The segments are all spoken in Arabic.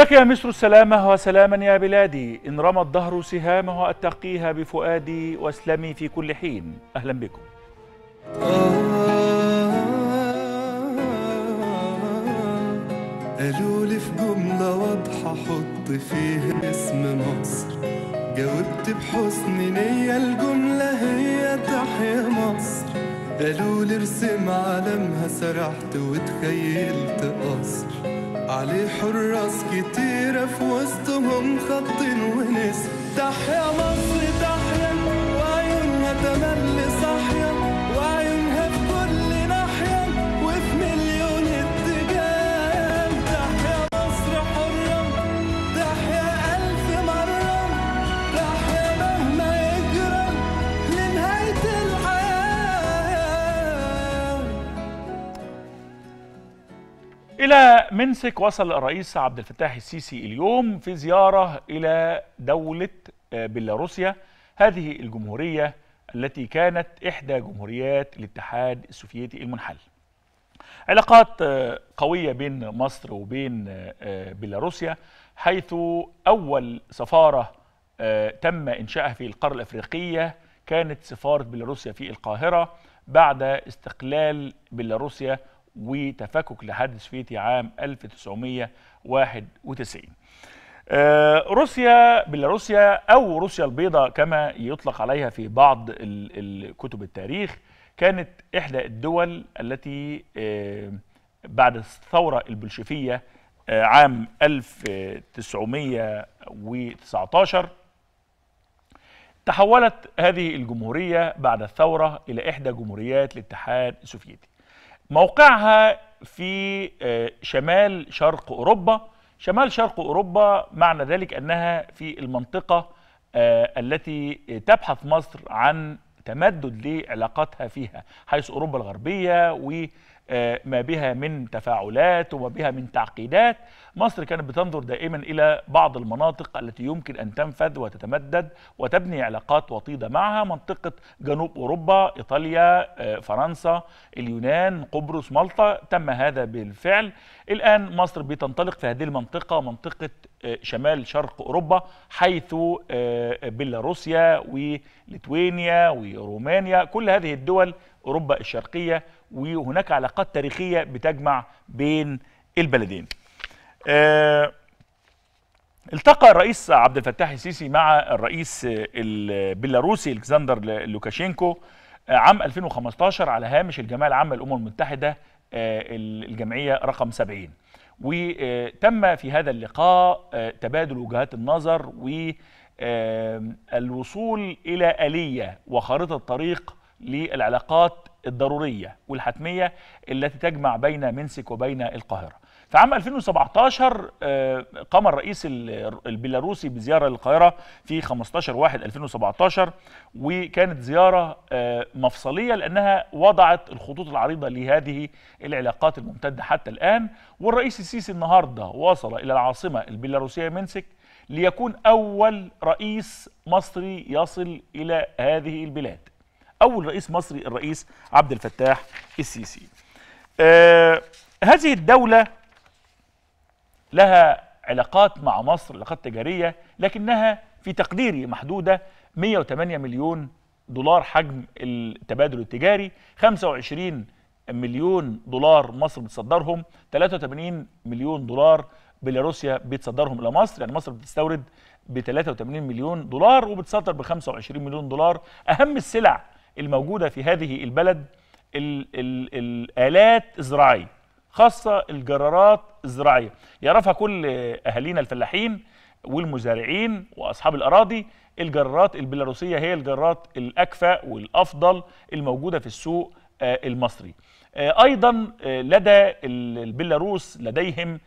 لك يا مصر السلامة وسلاما يا بلادي إن رمى الدهر سهامه أتقيها بفؤادي واسلمي في كل حين أهلا بكم قالوا لي في جملة واضحة حط فيها اسم مصر جاوبت بحسن نية الجملة هي تحيا مصر قالوا لي ارسم علمها سرحت وتخيلت قصر عليه حراس كتيرة في وسطهم خطين ونس تحيا مصر تحيا وعيونها تملي صاحية وعيونها إلى منسك وصل الرئيس عبد الفتاح السيسي اليوم في زيارة إلى دولة آه، بيلاروسيا هذه الجمهورية التي كانت إحدى جمهوريات الاتحاد السوفيتي المنحل علاقات آه، قوية بين مصر وبين آه، بيلاروسيا حيث أول سفارة تم إنشائها في القارة الأفريقية كانت سفارة بيلاروسيا في القاهرة بعد استقلال بيلاروسيا وتفكك الاتحاد السوفيتي عام 1991 آه، روسيا بيلاروسيا أو روسيا البيضاء كما يطلق عليها في بعض كتب التاريخ كانت إحدى الدول التي آه، بعد الثورة البلشفية آه، عام 1919 تحولت هذه الجمهورية بعد الثورة إلى إحدى جمهوريات الاتحاد السوفيتي موقعها في آه، شمال شرق أوروبا شمال شرق أوروبا معنى ذلك أنها في المنطقة آه، التي تبحث مصر عن تمدد لعلاقاتها فيها حيث أوروبا الغربية و ما بها من تفاعلات وما بها من تعقيدات مصر كانت بتنظر دائما إلى بعض المناطق التي يمكن أن تنفذ وتتمدد وتبني علاقات وطيدة معها منطقة جنوب أوروبا إيطاليا آه، فرنسا اليونان قبرص مالطا تم هذا بالفعل الآن مصر بتنطلق في هذه المنطقة منطقة آه، شمال شرق أوروبا حيث آه، بيلاروسيا ولتوينيا ورومانيا كل هذه الدول أوروبا الشرقية وهناك علاقات تاريخية بتجمع بين البلدين آه التقى الرئيس عبد الفتاح السيسي مع الرئيس البيلاروسي الكسندر لوكاشينكو آه، عام 2015 على هامش الجمعيه العامه للامم المتحده آه، الجمعيه رقم 70 وتم في هذا اللقاء آه، تبادل وجهات النظر والوصول الى اليه وخارطه طريق للعلاقات الضرورية والحتمية التي تجمع بين منسك وبين القاهرة في عام 2017 آه، قام الرئيس البيلاروسي بزيارة للقاهرة في 15 واحد 2017 وكانت زيارة آه، مفصلية لأنها وضعت الخطوط العريضة لهذه العلاقات الممتدة حتى الآن والرئيس السيسي النهاردة وصل إلى العاصمة البيلاروسية منسك ليكون أول رئيس مصري يصل إلى هذه البلاد اول رئيس مصري الرئيس عبد الفتاح السيسي آه هذه الدولة لها علاقات مع مصر علاقات تجارية لكنها في تقديري محدودة 108 مليون دولار حجم التبادل التجاري 25 مليون دولار مصر بتصدرهم 83 مليون دولار بيلاروسيا بتصدرهم الى مصر يعني مصر بتستورد ب 83 مليون دولار وبتصدر ب 25 مليون دولار اهم السلع الموجودة في هذه البلد الـ الـ الآلات الزراعية خاصة الجرارات الزراعية يعرفها كل أهالينا الفلاحين والمزارعين وأصحاب الأراضي الجرارات البيلاروسية هي الجرارات الأكفأ والأفضل الموجودة في السوق آه، المصري آه، أيضا آه، لدى البيلاروس لديهم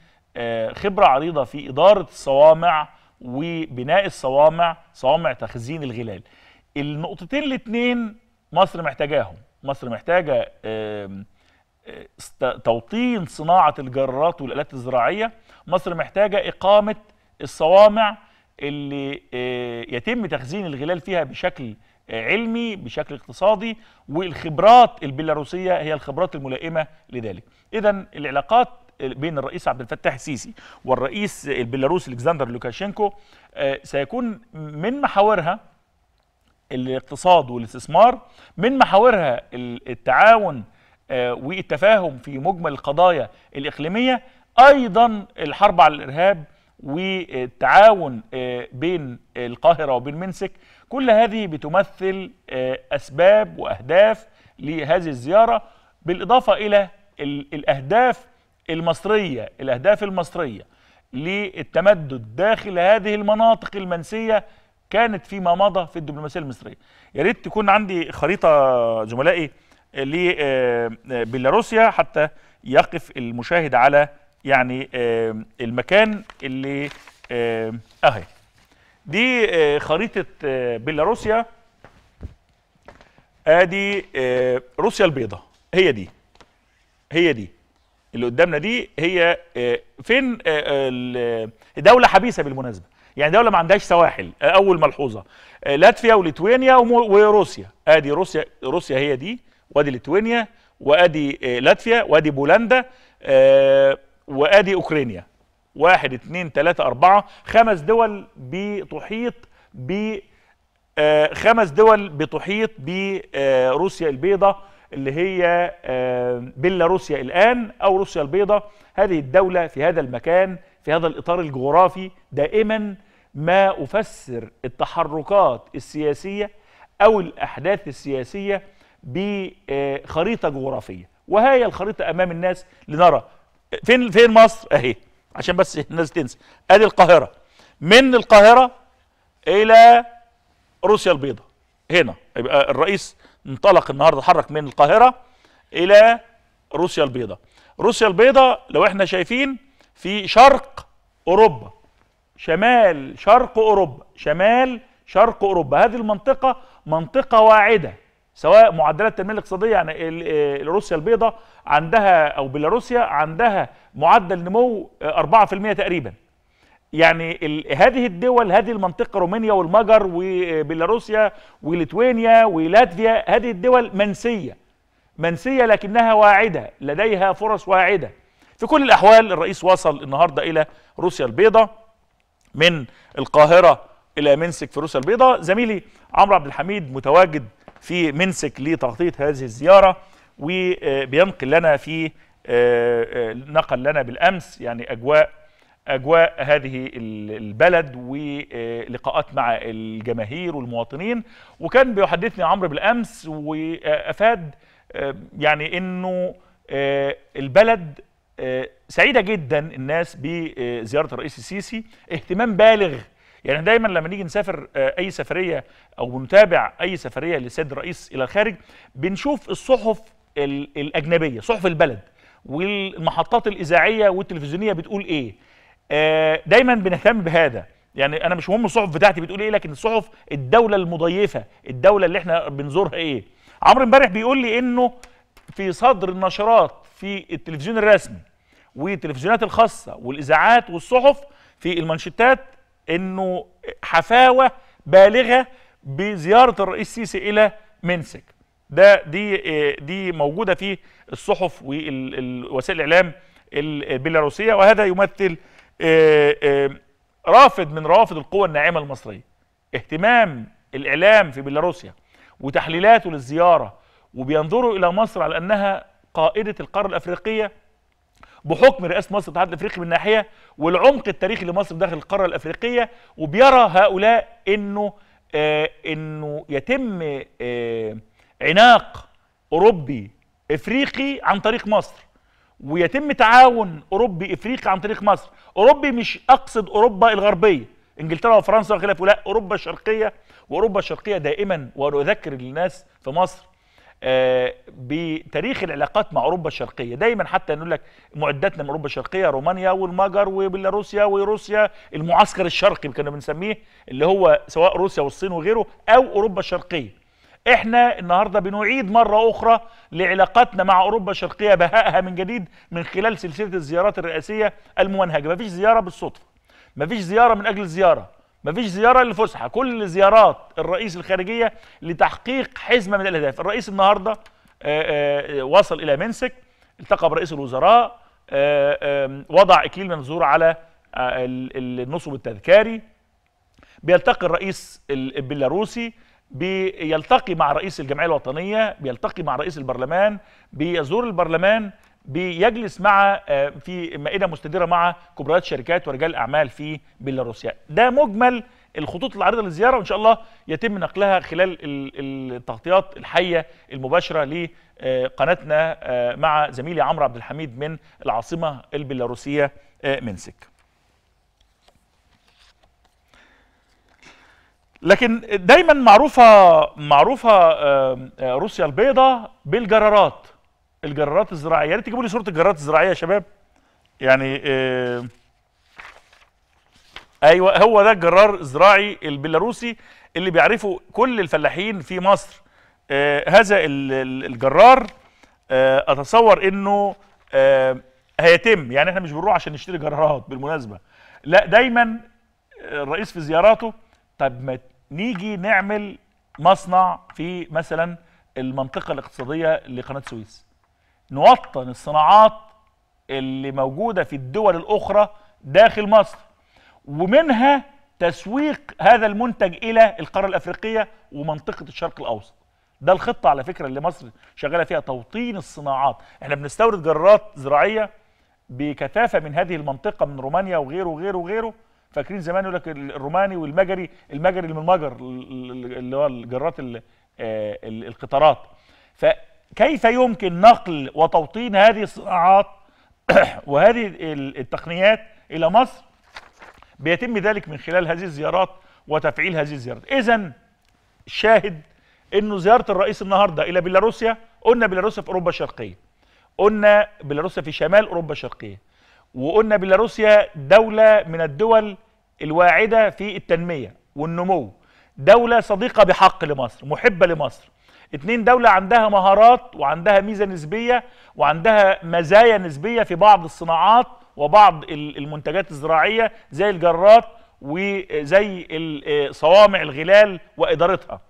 خبرة عريضة في إدارة الصوامع وبناء الصوامع صوامع تخزين الغلال النقطتين الاثنين مصر محتاجاهم مصر محتاجه آه، توطين صناعه الجرارات والالات الزراعيه مصر محتاجه اقامه الصوامع اللي آه، يتم تخزين الغلال فيها بشكل آه، علمي بشكل اقتصادي والخبرات البيلاروسيه هي الخبرات الملائمه لذلك اذا العلاقات بين الرئيس عبد الفتاح السيسي والرئيس البيلاروسي الكسندر لوكاشينكو سيكون من محاورها الاقتصاد والاستثمار من محاورها التعاون آه، والتفاهم في مجمل القضايا الإقليمية أيضا الحرب على الإرهاب والتعاون آه، بين القاهرة وبين منسك كل هذه بتمثل آه، أسباب وأهداف لهذه الزيارة بالإضافة إلى الأهداف المصرية الأهداف المصرية للتمدد داخل هذه المناطق المنسية كانت فيما مضى في الدبلوماسيه المصريه يا ريت تكون عندي خريطه زملائي لبيلاروسيا آه، آه، حتى يقف المشاهد على يعني آه، المكان اللي اهي دي خريطه بيلاروسيا ادي روسيا البيضاء هي دي هي دي اللي قدامنا دي هي فين دوله حبيسه بالمناسبه يعني دوله ما عندهاش سواحل آه، اول ملحوظه آه، لاتفيا وليتوانيا وروسيا ادي روسيا روسيا هي دي وادي ليتوانيا وادي آه، لاتفيا وادي بولندا وادي اوكرانيا واحد اثنين ثلاثة اربعة خمس دول بتحيط ب خمس دول بتحيط بروسيا البيضاء اللي هي بيلاروسيا الآن أو روسيا البيضاء هذه الدولة في هذا المكان في هذا الإطار الجغرافي دائما ما أفسر التحركات السياسية أو الأحداث السياسية بخريطة جغرافية وهي الخريطة أمام الناس لنرى فين فين مصر أهي عشان بس الناس تنسى أدي القاهرة من القاهرة إلى روسيا البيضاء هنا يبقى الرئيس انطلق النهارده اتحرك من القاهرة إلى روسيا البيضاء روسيا البيضاء لو احنا شايفين في شرق اوروبا شمال شرق اوروبا شمال شرق اوروبا هذه المنطقه منطقه واعده سواء معدلات التنميه الاقتصاديه يعني آه، روسيا البيضاء عندها او بيلاروسيا عندها معدل نمو 4% آه، تقريبا يعني هذه الدول هذه المنطقه رومانيا والمجر وبيلاروسيا وليتوانيا ولاتفيا هذه الدول منسيه منسيه لكنها واعده لديها فرص واعده في كل الأحوال الرئيس وصل النهاردة إلى روسيا البيضاء من القاهرة إلى منسك في روسيا البيضاء زميلي عمرو عبد الحميد متواجد في منسك لتغطية هذه الزيارة وبينقل لنا في آه، آه، نقل لنا بالأمس يعني أجواء أجواء هذه البلد ولقاءات مع الجماهير والمواطنين وكان بيحدثني عمرو بالأمس وأفاد آه، يعني أنه البلد آه، سعيده جدا الناس بزياره الرئيس السيسي اهتمام بالغ يعني دايما لما نيجي نسافر آه، اي سفريه او بنتابع اي سفريه للسيد الرئيس الى الخارج بنشوف الصحف الاجنبيه صحف البلد والمحطات الاذاعيه والتلفزيونيه بتقول ايه آه، دايما بنهتم بهذا يعني انا مش مهم الصحف بتاعتي بتقول ايه لكن الصحف الدوله المضيفه الدوله اللي احنا بنزورها ايه عمرو امبارح بيقول لي انه في صدر النشرات في التلفزيون الرسمي والتلفزيونات الخاصه والاذاعات والصحف في المانشيتات انه حفاوه بالغه بزياره الرئيس السيسي الى منسك ده دي دي موجوده في الصحف ووسائل الاعلام البيلاروسيه وهذا يمثل آه، آه، رافد من روافد القوى الناعمه المصريه اهتمام الاعلام في بيلاروسيا وتحليلاته للزياره وبينظروا الى مصر على انها قائده القاره الافريقيه بحكم رئاسه مصر الاتحاد الافريقي من ناحيه والعمق التاريخي لمصر داخل القاره الافريقيه وبيرى هؤلاء انه آه انه يتم آه عناق اوروبي افريقي عن طريق مصر ويتم تعاون اوروبي افريقي عن طريق مصر اوروبي مش اقصد اوروبا الغربيه انجلترا وفرنسا وخلافه لا اوروبا الشرقيه واوروبا الشرقيه دائما وانا اذكر الناس في مصر آه، بتاريخ العلاقات مع اوروبا الشرقيه دايما حتى نقول لك معداتنا من اوروبا الشرقيه رومانيا والمجر وبيلاروسيا وروسيا المعسكر الشرقي كنا بنسميه اللي هو سواء روسيا والصين وغيره او اوروبا الشرقيه احنا النهارده بنعيد مره اخرى لعلاقاتنا مع اوروبا الشرقيه بهائها من جديد من خلال سلسله الزيارات الرئاسيه الممنهجه مفيش زياره بالصدفه مفيش زياره من اجل الزياره مفيش زياره للفسحه كل زيارات الرئيس الخارجيه لتحقيق حزمه من الاهداف الرئيس النهارده آه، آه، وصل الى منسك التقى برئيس الوزراء آه، وضع اكليل منظور على النصب التذكاري بيلتقي الرئيس البيلاروسي بيلتقي مع رئيس الجمعيه الوطنيه بيلتقي مع رئيس البرلمان بيزور البرلمان بيجلس مع آه، في مائده مستديره مع كبريات شركات ورجال اعمال في بيلاروسيا ده مجمل الخطوط العريضه للزياره وان شاء الله يتم نقلها خلال التغطيات الحيه المباشره لقناتنا آه، آه، مع زميلي عمرو عبد الحميد من العاصمه البيلاروسيه منسك لكن دايما معروفه معروفه روسيا البيضاء بالجرارات الجرارات الزراعيه يا ريت تجيبوا لي صوره الجرارات الزراعيه يا شباب يعني آه ايوه هو ده الجرار الزراعي البيلاروسي اللي بيعرفه كل الفلاحين في مصر آه هذا الجرار آه اتصور انه آه هيتم يعني احنا مش بنروح عشان نشتري جرارات بالمناسبه لا دايما آه، الرئيس في زياراته طب ما نيجي نعمل مصنع في مثلا المنطقه الاقتصاديه لقناه السويس نوطن الصناعات اللي موجودة في الدول الأخرى داخل مصر ومنها تسويق هذا المنتج إلى القارة الأفريقية ومنطقة الشرق الأوسط ده الخطة على فكرة اللي مصر شغالة فيها توطين الصناعات احنا بنستورد جرارات زراعية بكثافة من هذه المنطقة من رومانيا وغيره وغيره وغيره فاكرين زمان يقول لك الروماني والمجري المجري اللي من المجر اللي هو الجرارات آه، القطارات ف كيف يمكن نقل وتوطين هذه الصناعات وهذه التقنيات الى مصر بيتم ذلك من خلال هذه الزيارات وتفعيل هذه الزيارات اذا شاهد انه زياره الرئيس النهارده الى بيلاروسيا قلنا بيلاروسيا في اوروبا الشرقيه قلنا بيلاروسيا في شمال اوروبا الشرقيه وقلنا بيلاروسيا دوله من الدول الواعده في التنميه والنمو دوله صديقه بحق لمصر محبه لمصر اتنين دولة عندها مهارات وعندها ميزة نسبية وعندها مزايا نسبية في بعض الصناعات وبعض المنتجات الزراعية زي الجرات وزي آه، صوامع الغلال وإدارتها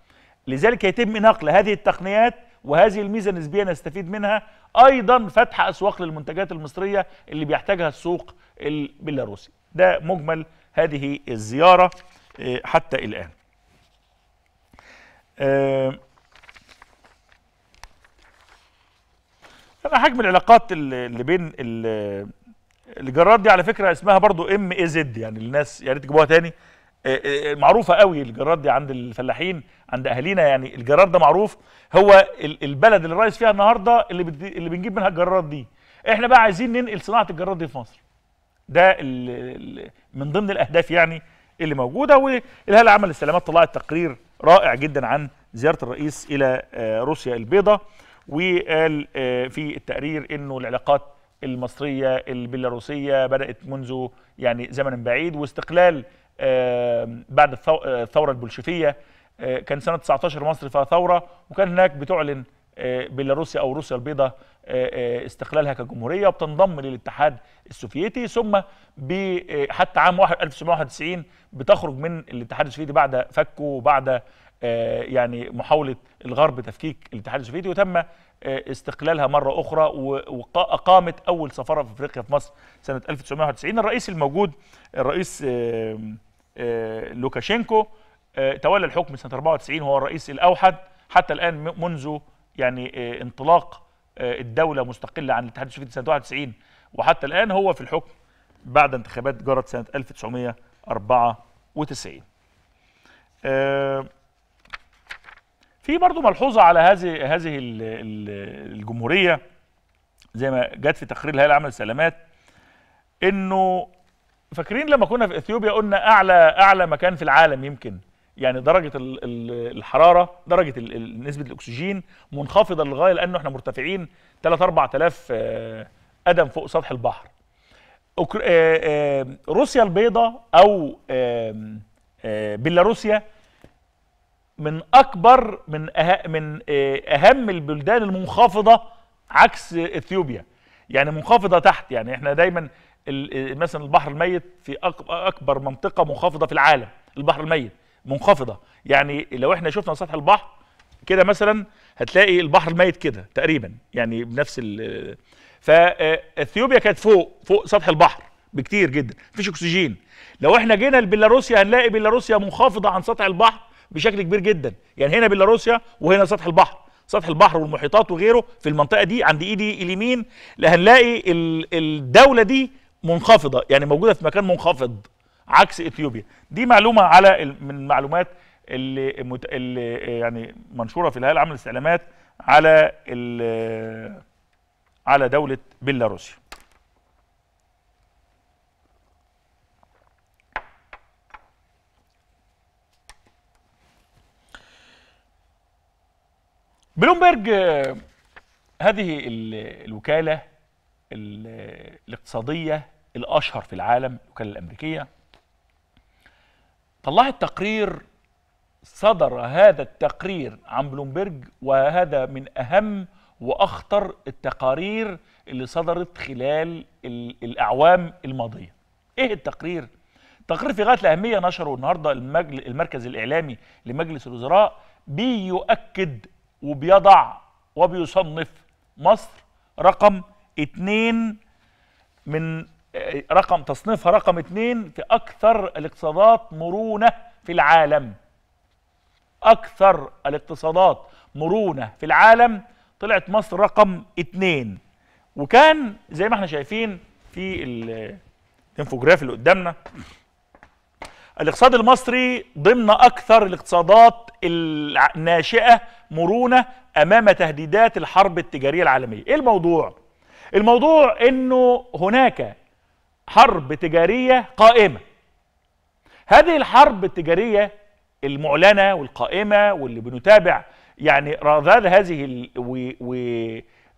لذلك يتم نقل هذه التقنيات وهذه الميزة النسبية نستفيد منها أيضا فتح أسواق للمنتجات المصرية اللي بيحتاجها السوق البيلاروسي ده مجمل هذه الزيارة آه، حتى الآن آه، انا حجم العلاقات اللي بين الجرارات دي على فكره اسمها برضو ام اي زد يعني الناس يا ريت تجيبوها تاني آه، آه، آه، معروفه قوي الجرار دي عند الفلاحين عند اهالينا يعني الجرار ده معروف هو البلد اللي الرئيس فيها النهارده اللي اللي بنجيب منها الجرارات دي احنا بقى عايزين ننقل صناعه الجرارات دي في مصر ده من ضمن الاهداف يعني اللي موجوده والهيئه عمل السلامات طلعت تقرير رائع جدا عن زياره الرئيس الى روسيا البيضاء وقال آه، في التقرير انه العلاقات المصريه البيلاروسيه بدات منذ يعني زمن بعيد واستقلال آه، بعد آه، الثوره البولشفيه كان سنه 19 مصر فيها ثوره وكان هناك بتعلن بيلاروسيا او روسيا البيضاء استقلالها كجمهوريه وبتنضم للاتحاد السوفيتي ثم حتى عام 1991 بتخرج من الاتحاد السوفيتي بعد فكه وبعد آه، يعني محاوله الغرب تفكيك الاتحاد السوفيتي وتم آه، استقلالها مره اخرى واقامت اول سفاره في افريقيا في مصر سنه 1991 الرئيس الموجود الرئيس آه، لوكاشينكو تولى الحكم سنه 94 هو الرئيس الاوحد حتى الان منذ يعني انطلاق الدوله مستقله عن الاتحاد السوفيتي سنه 91 وحتى الان هو في الحكم بعد انتخابات جرت سنه 1994 أه في برضو ملحوظه على هذه هذه الجمهوريه زي ما جت في تقرير الهيئه العامه للسلامات انه فاكرين لما كنا في اثيوبيا قلنا اعلى اعلى مكان في العالم يمكن يعني درجه الحراره درجه نسبه الاكسجين منخفضه للغايه لانه احنا مرتفعين 3 4000 قدم فوق سطح البحر آه، آه، روسيا البيضاء او آه، بيلاروسيا من اكبر من أه من آه، اهم البلدان المنخفضه عكس اثيوبيا يعني منخفضه تحت يعني احنا دايما مثلا البحر الميت في اكبر منطقه منخفضه في العالم البحر الميت منخفضه يعني لو احنا شفنا سطح البحر كده مثلا هتلاقي البحر الميت كده تقريبا يعني بنفس ال فاثيوبيا آه، كانت فوق فوق سطح البحر بكتير جدا مفيش اكسجين لو احنا جينا لبيلاروسيا هنلاقي بيلاروسيا منخفضه عن سطح البحر بشكل كبير جدا يعني هنا بيلاروسيا وهنا سطح البحر سطح البحر والمحيطات وغيره في المنطقه دي عند ايدي اليمين هنلاقي الدوله دي منخفضه يعني موجوده في مكان منخفض عكس اثيوبيا دي معلومه على من المعلومات اللي, المت... اللي يعني منشوره في الهيئه العامه للاستعلامات على ال... على دوله بيلاروسيا بلومبرج آه، هذه الوكالة الاقتصادية الأشهر في العالم الوكالة الأمريكية طلعت تقرير صدر هذا التقرير عن بلومبرج وهذا من أهم وأخطر التقارير اللي صدرت خلال الأعوام الماضية إيه التقرير؟ تقرير في غاية الأهمية نشره النهاردة المركز الإعلامي لمجلس الوزراء بيؤكد وبيضع وبيصنف مصر رقم اتنين من رقم تصنيفها رقم اتنين في اكثر الاقتصادات مرونه في العالم اكثر الاقتصادات مرونه في العالم طلعت مصر رقم اتنين وكان زي ما احنا شايفين في الانفوجرافي اللي قدامنا الاقتصاد المصري ضمن أكثر الاقتصادات الناشئة مرونة أمام تهديدات الحرب التجارية العالمية إيه الموضوع؟ الموضوع أنه هناك حرب تجارية قائمة هذه الحرب التجارية المعلنة والقائمة واللي بنتابع يعني رذاذ هذه ال... و... و...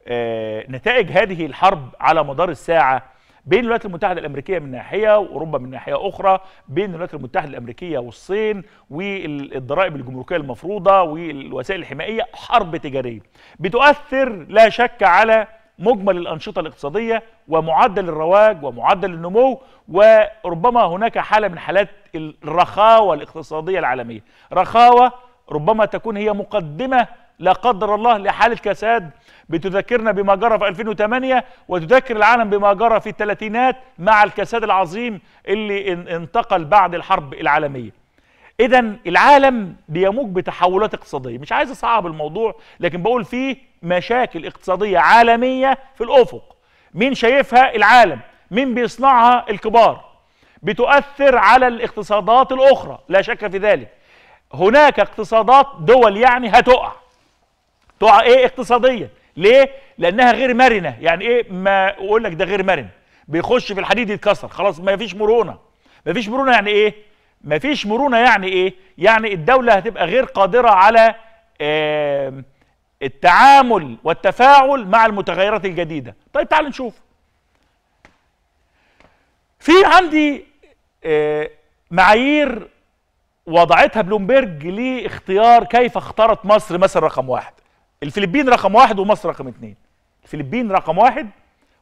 آه... نتائج هذه الحرب على مدار الساعة بين الولايات المتحده الامريكيه من ناحيه واوروبا من ناحيه اخرى بين الولايات المتحده الامريكيه والصين والضرائب الجمركيه المفروضه والوسائل الحمائيه حرب تجاريه بتؤثر لا شك على مجمل الانشطه الاقتصاديه ومعدل الرواج ومعدل النمو وربما هناك حاله من حالات الرخاوه الاقتصاديه العالميه رخاوه ربما تكون هي مقدمه لا قدر الله لحاله كساد بتذكرنا بما جرى في 2008 وتذكر العالم بما جرى في الثلاثينات مع الكساد العظيم اللي انتقل بعد الحرب العالمية إذا العالم بيموج بتحولات اقتصادية مش عايز أصعب الموضوع لكن بقول فيه مشاكل اقتصادية عالمية في الأفق مين شايفها العالم مين بيصنعها الكبار بتؤثر على الاقتصادات الأخرى لا شك في ذلك هناك اقتصادات دول يعني هتقع تقع ايه اقتصاديا ليه لانها غير مرنه يعني ايه ما اقول لك ده غير مرن بيخش في الحديد يتكسر خلاص ما فيش مرونه ما فيش مرونه يعني ايه ما فيش مرونه يعني ايه يعني الدوله هتبقى غير قادره على آه التعامل والتفاعل مع المتغيرات الجديده طيب تعال نشوف في عندي آه معايير وضعتها بلومبرج لاختيار كيف اختارت مصر مثلا رقم واحد الفلبين رقم واحد ومصر رقم اثنين الفلبين رقم واحد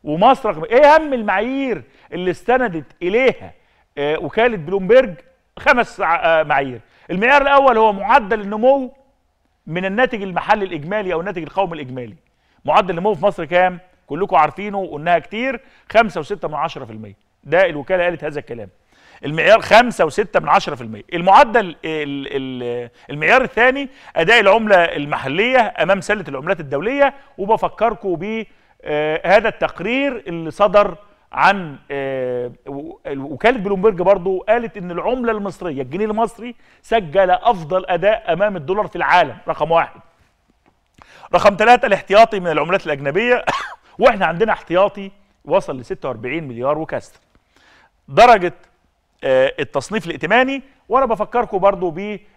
ومصر رقم ايه اهم المعايير اللي استندت اليها آه وكاله بلومبرج خمس آه معايير المعيار الاول هو معدل النمو من الناتج المحلي الاجمالي او الناتج القومي الاجمالي معدل النمو في مصر كام كلكم عارفينه وقلناها كتير وستة من عشرة في المية ده الوكاله قالت هذا الكلام المعيار 5 و6 من 10% المعدل المعيار الثاني اداء العمله المحليه امام سله العملات الدوليه وبفكركم بهذا آه، التقرير اللي صدر عن آه، وكاله بلومبرج برضو قالت ان العمله المصريه الجنيه المصري سجل افضل اداء امام الدولار في العالم رقم واحد رقم ثلاثة الاحتياطي من العملات الاجنبيه واحنا عندنا احتياطي وصل ل 46 مليار وكسر درجه آه، التصنيف الائتماني وانا بفكركم برضو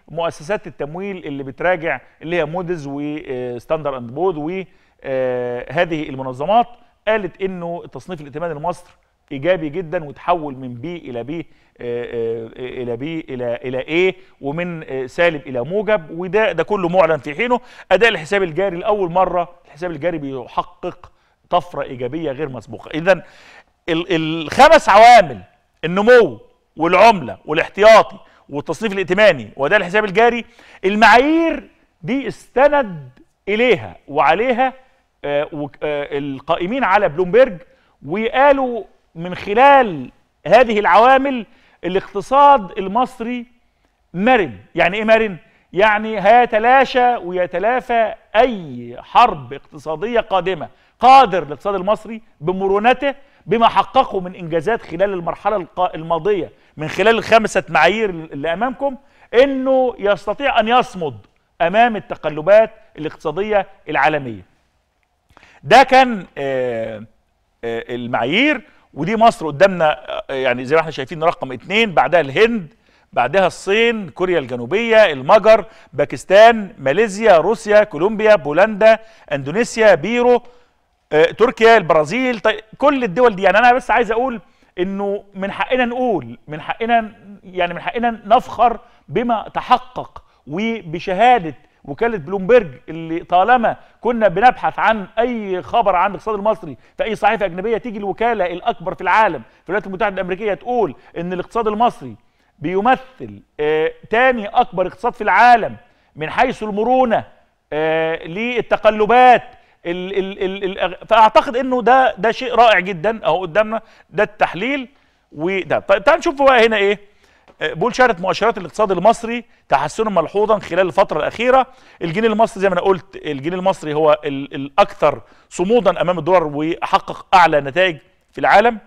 بمؤسسات التمويل اللي بتراجع اللي هي مودز وستاندر اند بود وهذه المنظمات قالت انه التصنيف الائتماني لمصر ايجابي جدا وتحول من بي الى بي آه، آه، الى بي الى الى ايه ومن سالب الى موجب وده ده كله معلن في حينه اداء الحساب الجاري لاول مره الحساب الجاري بيحقق طفره ايجابيه غير مسبوقه اذا الخمس عوامل النمو والعمله والاحتياطي والتصنيف الائتماني واداء الحساب الجاري المعايير دي استند اليها وعليها آه، آه، القائمين على بلومبرج وقالوا من خلال هذه العوامل الاقتصاد المصري مرن يعني ايه مرن يعني هيتلاشى ويتلافى اي حرب اقتصاديه قادمه قادر الاقتصاد المصري بمرونته بما حققه من انجازات خلال المرحله الماضيه من خلال الخمسة معايير اللي أمامكم أنه يستطيع أن يصمد أمام التقلبات الاقتصادية العالمية ده كان آه، آه، المعايير ودي مصر قدامنا آه، يعني زي ما احنا شايفين رقم اتنين بعدها الهند بعدها الصين كوريا الجنوبية المجر باكستان ماليزيا روسيا كولومبيا بولندا اندونيسيا بيرو تركيا البرازيل كل الدول دي يعني انا بس عايز اقول انه من حقنا نقول من حقنا يعني من حقنا نفخر بما تحقق وبشهاده وكاله بلومبرج اللي طالما كنا بنبحث عن اي خبر عن الاقتصاد المصري في اي صحيفه اجنبيه تيجي الوكاله الاكبر في العالم في الولايات المتحده الامريكيه تقول ان الاقتصاد المصري بيمثل آه اكبر اقتصاد في العالم من حيث المرونه آه للتقلبات الـ الـ الـ الـ فاعتقد انه ده ده شيء رائع جدا اهو قدامنا ده التحليل وده طيب تعال نشوف بقى هنا ايه آه، بول شهرت مؤشرات الاقتصاد المصري تحسنا ملحوظا خلال الفتره الاخيره الجنيه المصري زي ما انا قلت الجنيه المصري هو الاكثر صمودا امام الدولار وحقق اعلى نتائج في العالم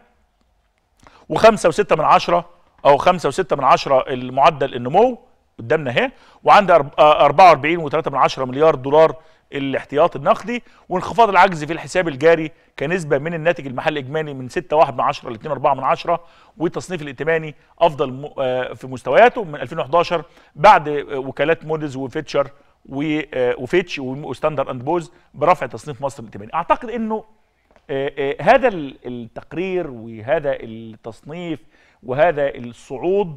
و5.6 من عشرة أو 5.6 من عشرة المعدل النمو قدامنا اهي وعندها آه، 44.3 من مليار دولار الاحتياط النقدي وانخفاض العجز في الحساب الجاري كنسبه من الناتج المحلي الاجمالي من 6.1 ل 2.4 والتصنيف الائتماني افضل آه، في مستوياته من 2011 بعد وكالات موديز وفيتشر آه، وفيتش وستاندر اند بوز برفع تصنيف مصر الائتماني اعتقد انه آه، هذا التقرير وهذا التصنيف وهذا الصعود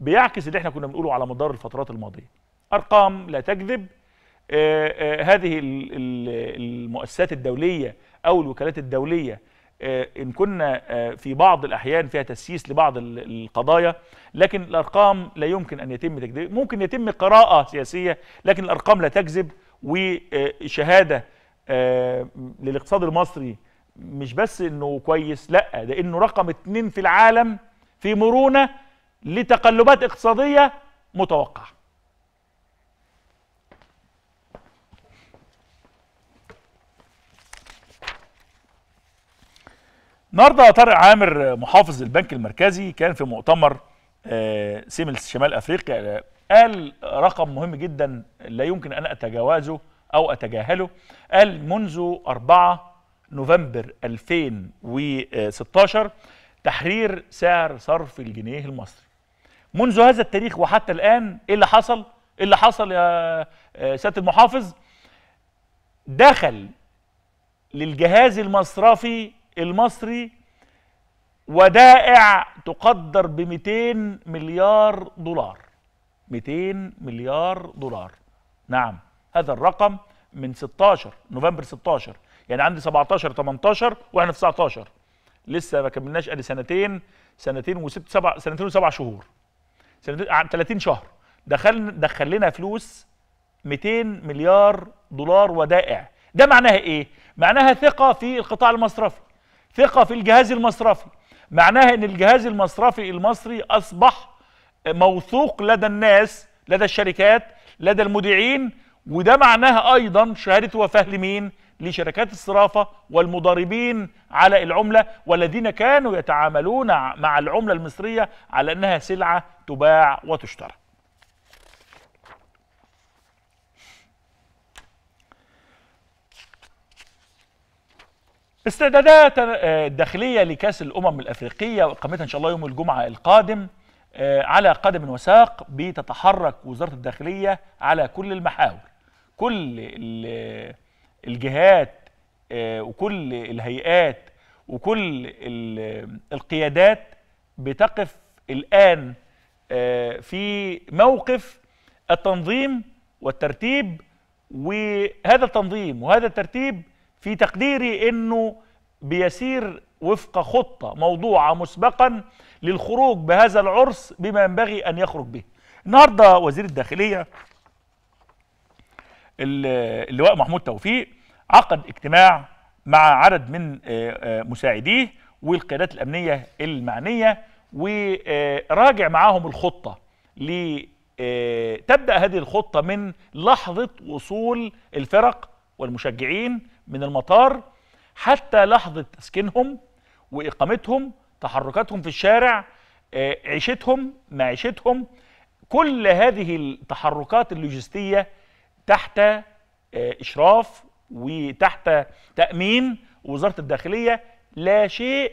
بيعكس اللي احنا كنا بنقوله على مدار الفترات الماضيه ارقام لا تكذب آه، آه، هذه المؤسسات الدولية أو الوكالات الدولية آه، إن كنا في بعض الأحيان فيها تسييس لبعض القضايا لكن الأرقام لا يمكن أن يتم تكذيب ممكن يتم قراءة سياسية لكن الأرقام لا تكذب وشهادة للاقتصاد المصري مش بس انه كويس لا ده انه رقم اتنين في العالم في مرونة لتقلبات اقتصادية متوقعه النهارده طارق عامر محافظ البنك المركزي كان في مؤتمر آه، سيملس شمال افريقيا قال رقم مهم جدا لا يمكن ان اتجاوزه او اتجاهله قال منذ 4 نوفمبر 2016 تحرير سعر صرف الجنيه المصري منذ هذا التاريخ وحتى الان ايه اللي حصل ايه اللي حصل يا آه، سياده المحافظ دخل للجهاز المصرفي المصري ودائع تقدر ب 200 مليار دولار 200 مليار دولار نعم هذا الرقم من 16 نوفمبر 16 يعني عندي 17 18 واحنا في 19 لسه ما كملناش ادي سنتين سنتين وست سبع سنتين وسبع شهور سنتين 30 شهر دخلنا دخل لنا فلوس 200 مليار دولار ودائع ده معناها ايه؟ معناها ثقه في القطاع المصرفي ثقة في الجهاز المصرفي معناها ان الجهاز المصرفي المصري اصبح موثوق لدى الناس لدى الشركات لدى المدعين وده معناها ايضا شهاده وفاه لمين لشركات الصرافه والمضاربين على العمله والذين كانوا يتعاملون مع العمله المصريه على انها سلعه تباع وتشترى استعدادات آه، الداخلية لكأس الأمم الأفريقية وإقامتها إن شاء الله يوم الجمعة القادم آه، على قدم وساق بتتحرك وزارة الداخلية على كل المحاور كل الجهات آه، وكل الهيئات وكل القيادات بتقف الآن في موقف التنظيم والترتيب وهذا التنظيم وهذا الترتيب في تقديري انه بيسير وفق خطه موضوعه مسبقا للخروج بهذا العرس بما ينبغي ان يخرج به. النهارده وزير الداخليه اللواء محمود توفيق عقد اجتماع مع عدد من آه، آه، مساعديه والقيادات الامنيه المعنيه وراجع معاهم الخطه آه، تبدا هذه الخطه من لحظه وصول الفرق والمشجعين من المطار حتى لحظة تسكنهم وإقامتهم تحركاتهم في الشارع آه، عيشتهم معيشتهم كل هذه التحركات اللوجستية تحت آه، إشراف وتحت تأمين وزارة الداخلية لا شيء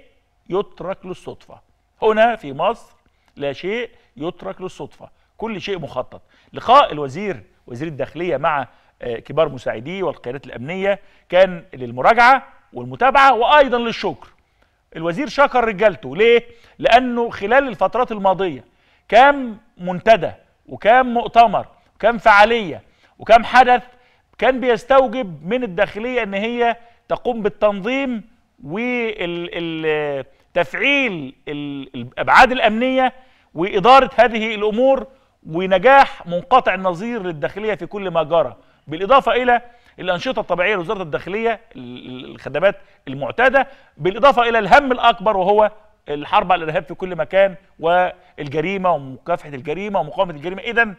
يترك للصدفة هنا في مصر لا شيء يترك للصدفة كل شيء مخطط لقاء الوزير وزير الداخلية مع آه، كبار مساعديه والقيادات الامنيه كان للمراجعه والمتابعه وايضا للشكر. الوزير شكر رجالته ليه؟ لانه خلال الفترات الماضيه كام منتدى وكام مؤتمر وكام فعاليه وكام حدث كان بيستوجب من الداخليه ان هي تقوم بالتنظيم وتفعيل الابعاد الامنيه واداره هذه الامور ونجاح منقطع النظير للداخليه في كل ما جرى بالاضافه الى الانشطه الطبيعيه لوزاره الداخليه الخدمات المعتاده بالاضافه الى الهم الاكبر وهو الحرب على الارهاب في كل مكان والجريمه ومكافحه الجريمه ومقاومه الجريمه اذا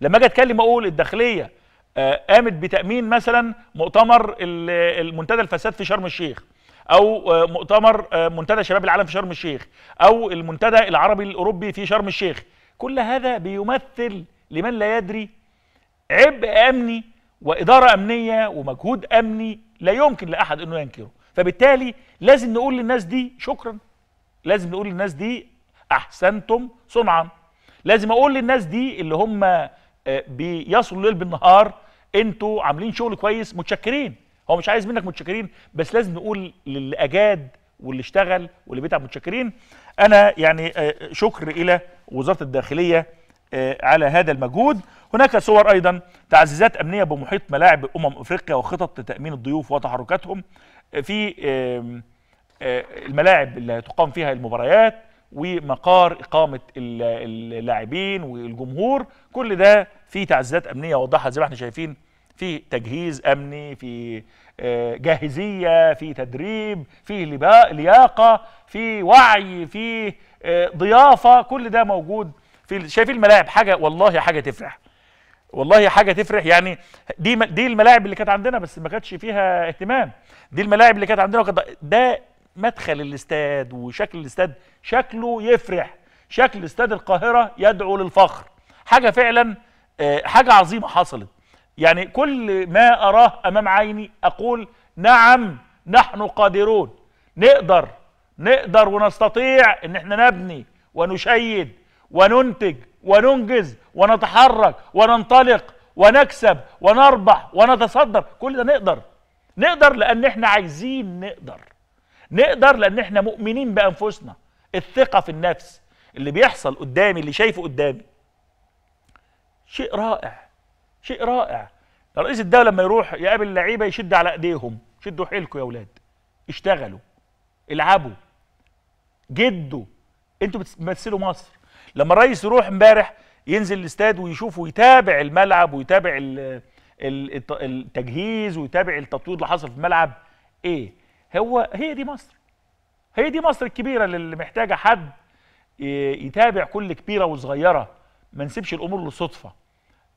لما اجي اتكلم اقول الداخليه آه، قامت بتامين مثلا مؤتمر المنتدى الفساد في شرم الشيخ او آه، مؤتمر آه، منتدى شباب العالم في شرم الشيخ او المنتدى العربي الاوروبي في شرم الشيخ كل هذا بيمثل لمن لا يدري عبء امني واداره امنيه ومجهود امني لا يمكن لاحد انه ينكره فبالتالي لازم نقول للناس دي شكرا لازم نقول للناس دي احسنتم صنعا لازم اقول للناس دي اللي هم آه، بيصلوا الليل بالنهار انتوا عاملين شغل كويس متشكرين هو مش عايز منك متشكرين بس لازم نقول للي اجاد واللي اشتغل واللي بيتعب متشكرين انا يعني آه، شكر الى وزاره الداخليه آه، على هذا المجهود هناك صور أيضا تعزيزات أمنية بمحيط ملاعب أمم أفريقيا وخطط لتأمين الضيوف وتحركاتهم في آه، الملاعب اللي تقام فيها المباريات ومقار إقامة اللاعبين والجمهور كل ده في تعزيزات أمنية واضحة زي ما احنا شايفين في تجهيز أمني في آه، جاهزية في تدريب في لياقة في وعي في ضيافة كل ده موجود في شايف الملاعب حاجه والله حاجه تفرح والله حاجه تفرح يعني دي دي الملاعب اللي كانت عندنا بس ما كانتش فيها اهتمام دي الملاعب اللي كانت عندنا وكانت ده مدخل الاستاد وشكل الاستاد شكله يفرح شكل استاد القاهره يدعو للفخر حاجه فعلا آه، حاجه عظيمه حصلت يعني كل ما اراه امام عيني اقول نعم نحن قادرون نقدر نقدر ونستطيع ان احنا نبني ونشيد وننتج وننجز ونتحرك وننطلق ونكسب ونربح ونتصدر كل ده نقدر نقدر لان احنا عايزين نقدر نقدر لان احنا مؤمنين بانفسنا الثقه في النفس اللي بيحصل قدامي اللي شايفه قدامي شيء رائع شيء رائع رئيس الدوله لما يروح يقابل اللعيبه يشد على ايديهم شدوا حيلكم يا اولاد اشتغلوا العبوا جدوا انتوا بتمثلوا مصر لما الريس يروح امبارح ينزل الاستاد ويشوف ويتابع الملعب ويتابع التجهيز ويتابع التطوير اللي حصل في الملعب ايه هو هي دي مصر هي دي مصر الكبيره اللي محتاجه حد يتابع كل كبيره وصغيره ما نسيبش الامور للصدفه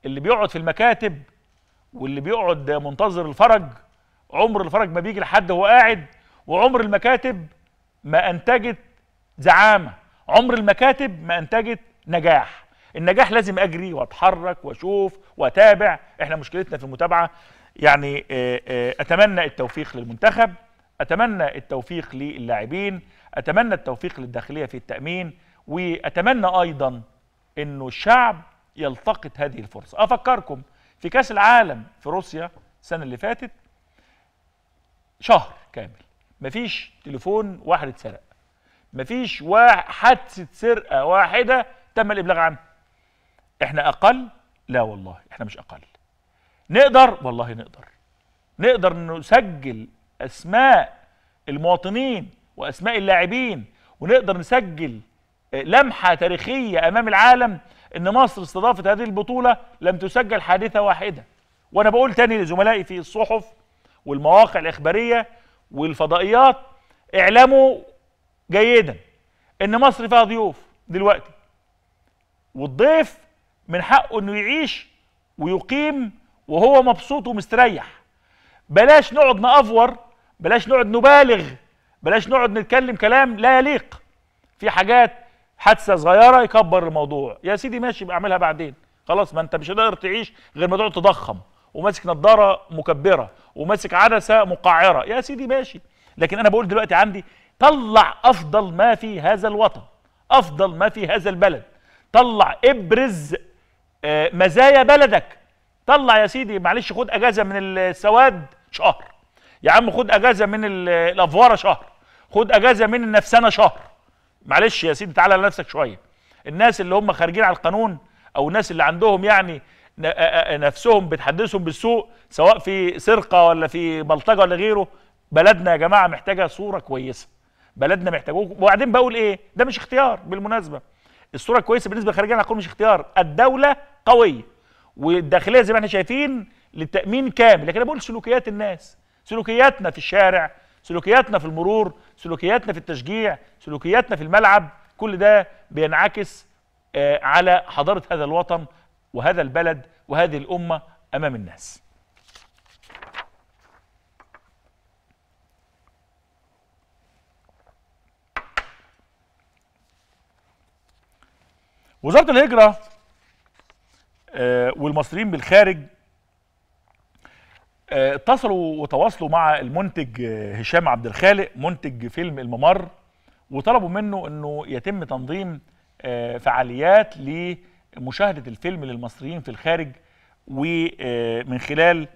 اللي بيقعد في المكاتب واللي بيقعد منتظر الفرج عمر الفرج ما بيجي لحد هو قاعد وعمر المكاتب ما انتجت زعامه عمر المكاتب ما انتجت نجاح النجاح لازم اجري واتحرك واشوف واتابع احنا مشكلتنا في المتابعه يعني آه، آه، اتمنى التوفيق للمنتخب اتمنى التوفيق للاعبين اتمنى التوفيق للداخليه في التامين واتمنى ايضا انه الشعب يلتقط هذه الفرصه افكركم في كاس العالم في روسيا السنه اللي فاتت شهر كامل مفيش تليفون واحد اتسرق مفيش حادثه سرقه واحده تم الابلاغ عنها احنا اقل لا والله احنا مش اقل نقدر والله نقدر نقدر نسجل اسماء المواطنين واسماء اللاعبين ونقدر نسجل لمحه تاريخيه امام العالم ان مصر استضافت هذه البطوله لم تسجل حادثه واحده وانا بقول تاني لزملائي في الصحف والمواقع الاخباريه والفضائيات اعلموا جيدا ان مصر فيها ضيوف دلوقتي والضيف من حقه انه يعيش ويقيم وهو مبسوط ومستريح بلاش نقعد نأفور بلاش نقعد نبالغ بلاش نقعد نتكلم كلام لا يليق في حاجات حادثه صغيره يكبر الموضوع يا سيدي ماشي بعملها بعدين خلاص ما انت مش هتقدر تعيش غير ما تقعد تضخم وماسك نظاره مكبره وماسك عدسه مقعره يا سيدي ماشي لكن انا بقول دلوقتي عندي طلع أفضل ما في هذا الوطن أفضل ما في هذا البلد طلع ابرز آه، مزايا بلدك طلع يا سيدي معلش خد اجازه من السواد شهر يا عم خد اجازه من الافواره شهر خد اجازه من النفسانه شهر معلش يا سيدي تعالى لنفسك شويه الناس اللي هم خارجين على القانون او الناس اللي عندهم يعني آه، آه، نفسهم بتحدثهم بالسوق سواء في سرقه ولا في بلطجه ولا غيره بلدنا يا جماعه محتاجه صوره كويسه بلدنا محتاجوك وبعدين بقول ايه ده مش اختيار بالمناسبه الصوره الكويسه بالنسبه للخارجيه انا هقول مش اختيار الدوله قويه والداخليه زي ما احنا شايفين للتامين كامل لكن انا بقول سلوكيات الناس سلوكياتنا في الشارع سلوكياتنا في المرور سلوكياتنا في التشجيع سلوكياتنا في الملعب كل ده بينعكس آه، على حضاره هذا الوطن وهذا البلد وهذه الامه امام الناس وزاره الهجره آه، والمصريين بالخارج آه، اتصلوا وتواصلوا مع المنتج آه، هشام عبد الخالق منتج فيلم الممر وطلبوا منه انه يتم تنظيم فعاليات لمشاهده الفيلم للمصريين في الخارج ومن خلال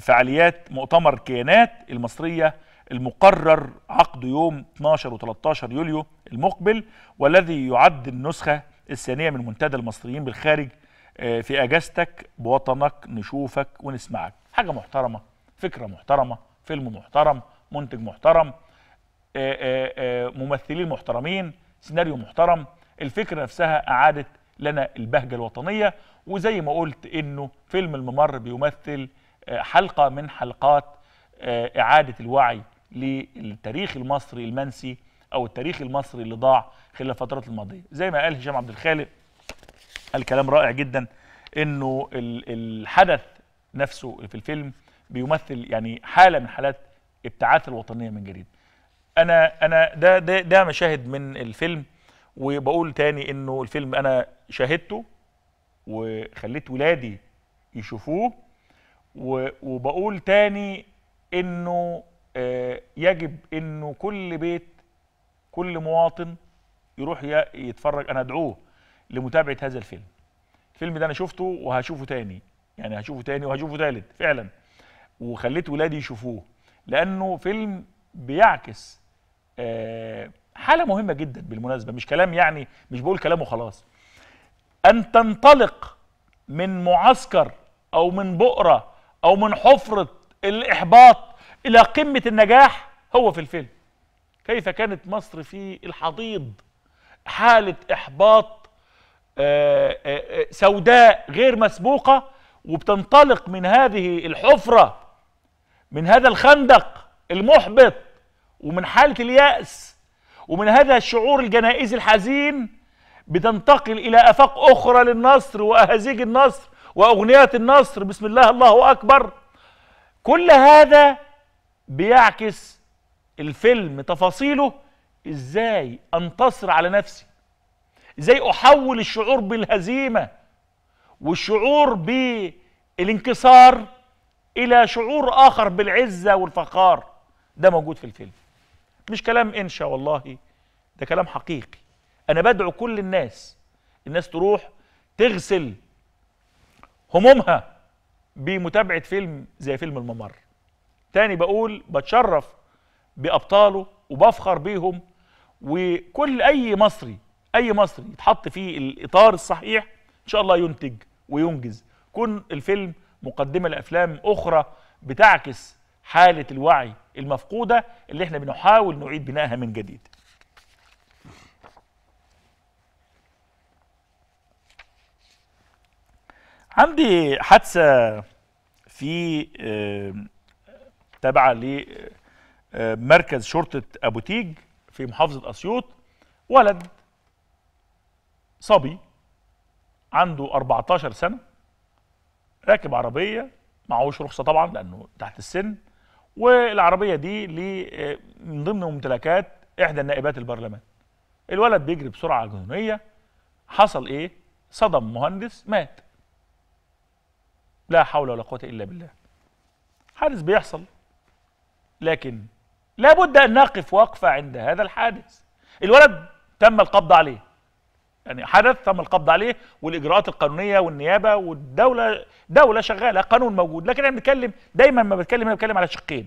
فعاليات مؤتمر كيانات المصريه المقرر عقده يوم 12 و13 يوليو المقبل والذي يعد النسخه الثانيه من منتدى المصريين بالخارج آه، في اجازتك بوطنك نشوفك ونسمعك حاجه محترمه فكره محترمه فيلم محترم منتج محترم آه، آه، ممثلين محترمين سيناريو محترم الفكره نفسها اعادت لنا البهجه الوطنيه وزي ما قلت انه فيلم الممر بيمثل حلقه من حلقات اعاده الوعي للتاريخ المصري المنسي او التاريخ المصري اللي ضاع خلال الفترات الماضيه زي ما قال هشام عبد الخالق قال كلام رائع جدا انه الحدث نفسه في الفيلم بيمثل يعني حاله من حالات ابتعاث الوطنيه من جديد انا انا ده ده ده مشاهد من الفيلم وبقول تاني انه الفيلم انا شاهدته وخليت ولادي يشوفوه وبقول تاني انه آه، يجب انه كل بيت كل مواطن يروح يتفرج انا ادعوه لمتابعه هذا الفيلم الفيلم ده انا شفته وهشوفه تاني يعني هشوفه تاني وهشوفه تالت فعلا وخليت ولادي يشوفوه لانه فيلم بيعكس آه، حاله مهمه جدا بالمناسبه مش كلام يعني مش بقول كلام وخلاص ان تنطلق من معسكر او من بؤره او من حفره الاحباط الى قمه النجاح هو في الفيلم كيف كانت مصر في الحضيض حالة إحباط آه، آه، آه، سوداء غير مسبوقة وبتنطلق من هذه الحفرة من هذا الخندق المحبط ومن حالة اليأس ومن هذا الشعور الجنائزي الحزين بتنتقل إلى أفاق أخرى للنصر وأهازيج النصر وأغنيات النصر بسم الله الله أكبر كل هذا بيعكس الفيلم تفاصيله ازاي انتصر على نفسي ازاي احول الشعور بالهزيمه والشعور بالانكسار الى شعور اخر بالعزه والفخار ده موجود في الفيلم مش كلام انشا والله ده كلام حقيقي انا بدعو كل الناس الناس تروح تغسل همومها بمتابعه فيلم زي فيلم الممر تاني بقول بتشرف بابطاله وبفخر بيهم وكل اي مصري اي مصري يتحط في الاطار الصحيح ان شاء الله ينتج وينجز كون الفيلم مقدمه لافلام اخرى بتعكس حاله الوعي المفقوده اللي احنا بنحاول نعيد بنائها من جديد عندي حادثه في آه، تابعه ل آه، آه، مركز شرطة أبو تيج في محافظة أسيوط ولد صبي عنده 14 سنة راكب عربية معهوش رخصة طبعا لأنه تحت السن والعربية دي آه، من ضمن ممتلكات إحدى النائبات البرلمان الولد بيجري بسرعة جنونية حصل إيه؟ صدم مهندس مات لا حول ولا قوة إلا بالله حادث بيحصل لكن لابد أن نقف وقفة عند هذا الحادث الولد تم القبض عليه يعني حدث تم القبض عليه والإجراءات القانونية والنيابة والدولة دولة شغالة قانون موجود لكن أنا بنتكلم دايما ما بتكلم أنا بتكلم على شقين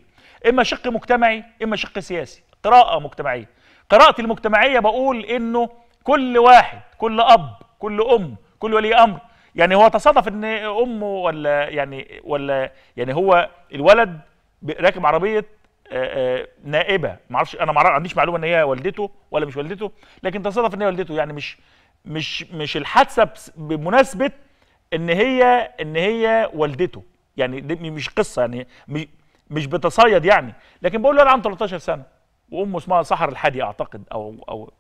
إما شق مجتمعي إما شق سياسي قراءة مجتمعية قراءتي المجتمعية بقول إنه كل واحد كل أب كل أم كل ولي أمر يعني هو تصادف ان امه ولا يعني ولا يعني هو الولد راكب عربيه آه، آه، نائبه ما اعرفش انا ما عنديش معلومه ان هي والدته ولا مش والدته لكن تصادف ان هي والدته يعني مش مش مش الحادثه بمناسبه ان هي ان هي والدته يعني دي مش قصه يعني مش بتصيد يعني لكن بقول له انا 13 سنه وامه اسمها سحر الحادي اعتقد او او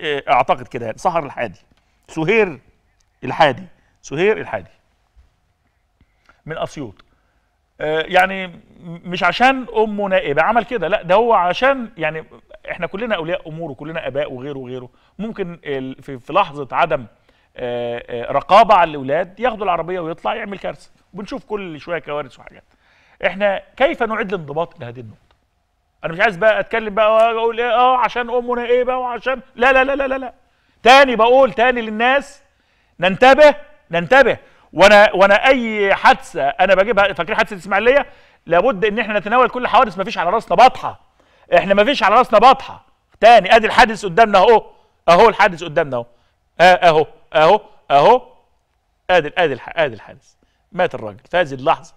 آه، اعتقد كده يعني سحر الحادي سهير الحادي سهير الحادي من اسيوط آه، يعني مش عشان امه نائبه عمل كده لا ده هو عشان يعني احنا كلنا اولياء امور وكلنا اباء وغيره وغيره ممكن في لحظه عدم آه، آه، رقابه على الاولاد ياخدوا العربيه ويطلع يعمل كارثه بنشوف كل شويه كوارث وحاجات احنا كيف نعيد الانضباط لهذه النقطه انا مش عايز بقى اتكلم بقى واقول ايه اه عشان امه نائبه وعشان لا لا لا لا لا لا تاني بقول تاني للناس ننتبه ننتبه وانا وانا اي حادثه انا بجيبها فاكرين حادثه الاسماعيليه لابد ان احنا نتناول كل الحوادث ما فيش على راسنا بطحه احنا ما فيش على راسنا بطحه تاني ادي الحادث قدامنا اهو اهو الحادث قدامنا اهو اه، اهو اهو اهو ادي ادي ادي الحادث مات الراجل في هذه اللحظه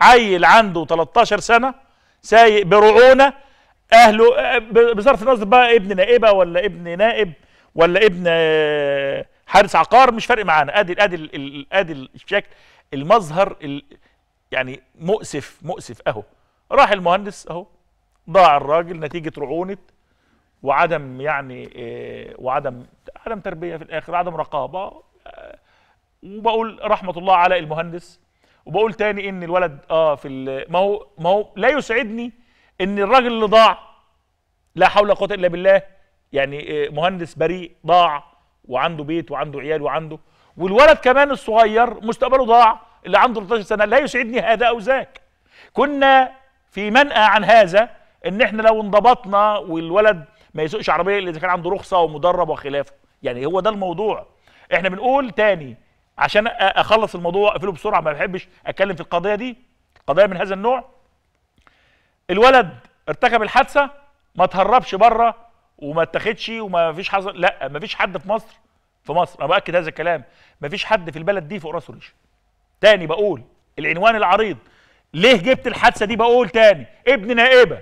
عيل عنده 13 سنه سايق برعونه اهله اه، بصرف النظر بقى ابن نائبه ولا ابن نائب ولا ابن اه، حارس عقار مش فارق معانا ادي ادي ادي الشكل المظهر يعني مؤسف مؤسف اهو راح المهندس اهو ضاع الراجل نتيجه رعونه وعدم يعني آه، وعدم عدم تربيه في الاخر عدم رقابه آه، وبقول رحمه الله على المهندس وبقول تاني ان الولد اه في ما هو ما هو لا يسعدني ان الراجل اللي ضاع لا حول ولا قوه الا بالله يعني آه، مهندس بريء ضاع وعنده بيت وعنده عيال وعنده والولد كمان الصغير مستقبله ضاع اللي عنده 13 سنه لا يسعدني هذا او ذاك كنا في منأى عن هذا ان احنا لو انضبطنا والولد ما يسوقش عربيه الا اذا كان عنده رخصه ومدرب وخلافه يعني هو ده الموضوع احنا بنقول تاني عشان اخلص الموضوع اقفله بسرعه ما بحبش اتكلم في القضيه دي قضيه من هذا النوع الولد ارتكب الحادثه ما تهربش بره وما اتاخدش وما فيش حصل لا ما فيش حد في مصر في مصر انا باكد هذا الكلام ما فيش حد في البلد دي فوق راسه ريشه تاني بقول العنوان العريض ليه جبت الحادثه دي بقول تاني ابن نائبه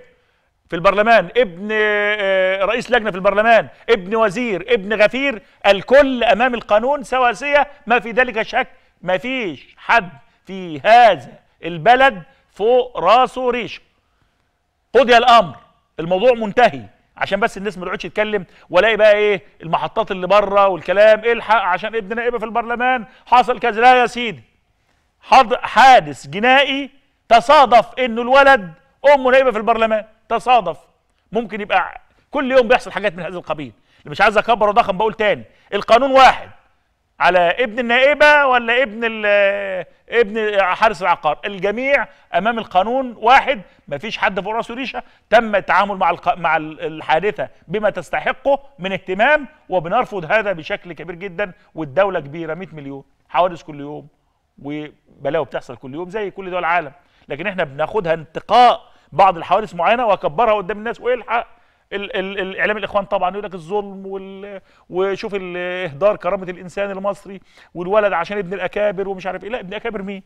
في البرلمان ابن آه، آه، رئيس لجنه في البرلمان ابن وزير ابن غفير الكل امام القانون سواسيه ما في ذلك شك ما فيش حد في هذا البلد فوق راسه ريشه قضي الامر الموضوع منتهي عشان بس الناس ما تقعدش تتكلم والاقي بقى ايه المحطات اللي بره والكلام الحق عشان ابن نائبه في البرلمان حصل كذا لا يا سيدي حادث جنائي تصادف انه الولد امه نائبه في البرلمان تصادف ممكن يبقى كل يوم بيحصل حاجات من هذا القبيل اللي مش عايز اكبر وضخم بقول تاني القانون واحد على ابن النائبه ولا ابن ابن حارس العقار الجميع امام القانون واحد ما فيش حد فوق راسه ريشه تم التعامل مع الق... مع الحادثه بما تستحقه من اهتمام وبنرفض هذا بشكل كبير جدا والدوله كبيره 100 مليون حوادث كل يوم وبلاوي بتحصل كل يوم زي كل دول العالم لكن احنا بناخدها انتقاء بعض الحوادث معينه واكبرها قدام الناس والحق الاعلام الاخوان طبعا يقول لك الظلم وال... وشوف اهدار كرامه الانسان المصري والولد عشان ابن الاكابر ومش عارف ايه لا ابن اكابر مين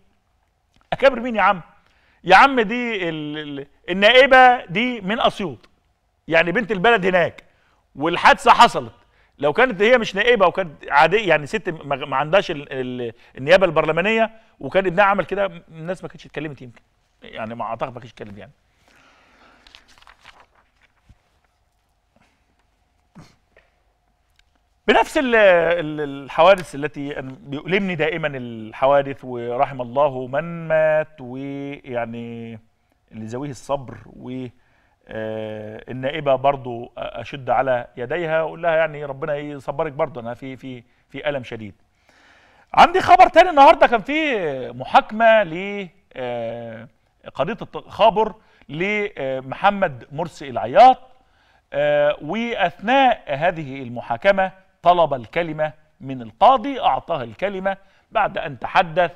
اكابر مين يا عم يا عم دي ال... النائبه دي من اسيوط يعني بنت البلد هناك والحادثه حصلت لو كانت هي مش نائبه وكانت عاديه يعني ست ما عندهاش ال... ال... النيابه البرلمانيه وكان ابنها عمل كده الناس ما كانتش اتكلمت يمكن يعني ما اعتقد ما كانتش اتكلمت يعني بنفس الحوادث التي بيؤلمني دائما الحوادث ورحم الله من مات ويعني اللي ذويه الصبر و آه، النائبه برضو اشد على يديها اقول لها يعني ربنا يصبرك برضو انا في في في الم شديد عندي خبر تاني النهارده كان في محاكمه ل آه، قضيه التخابر لمحمد آه، مرسي العياط واثناء هذه المحاكمه طلب الكلمة من القاضي أعطاه الكلمة بعد أن تحدث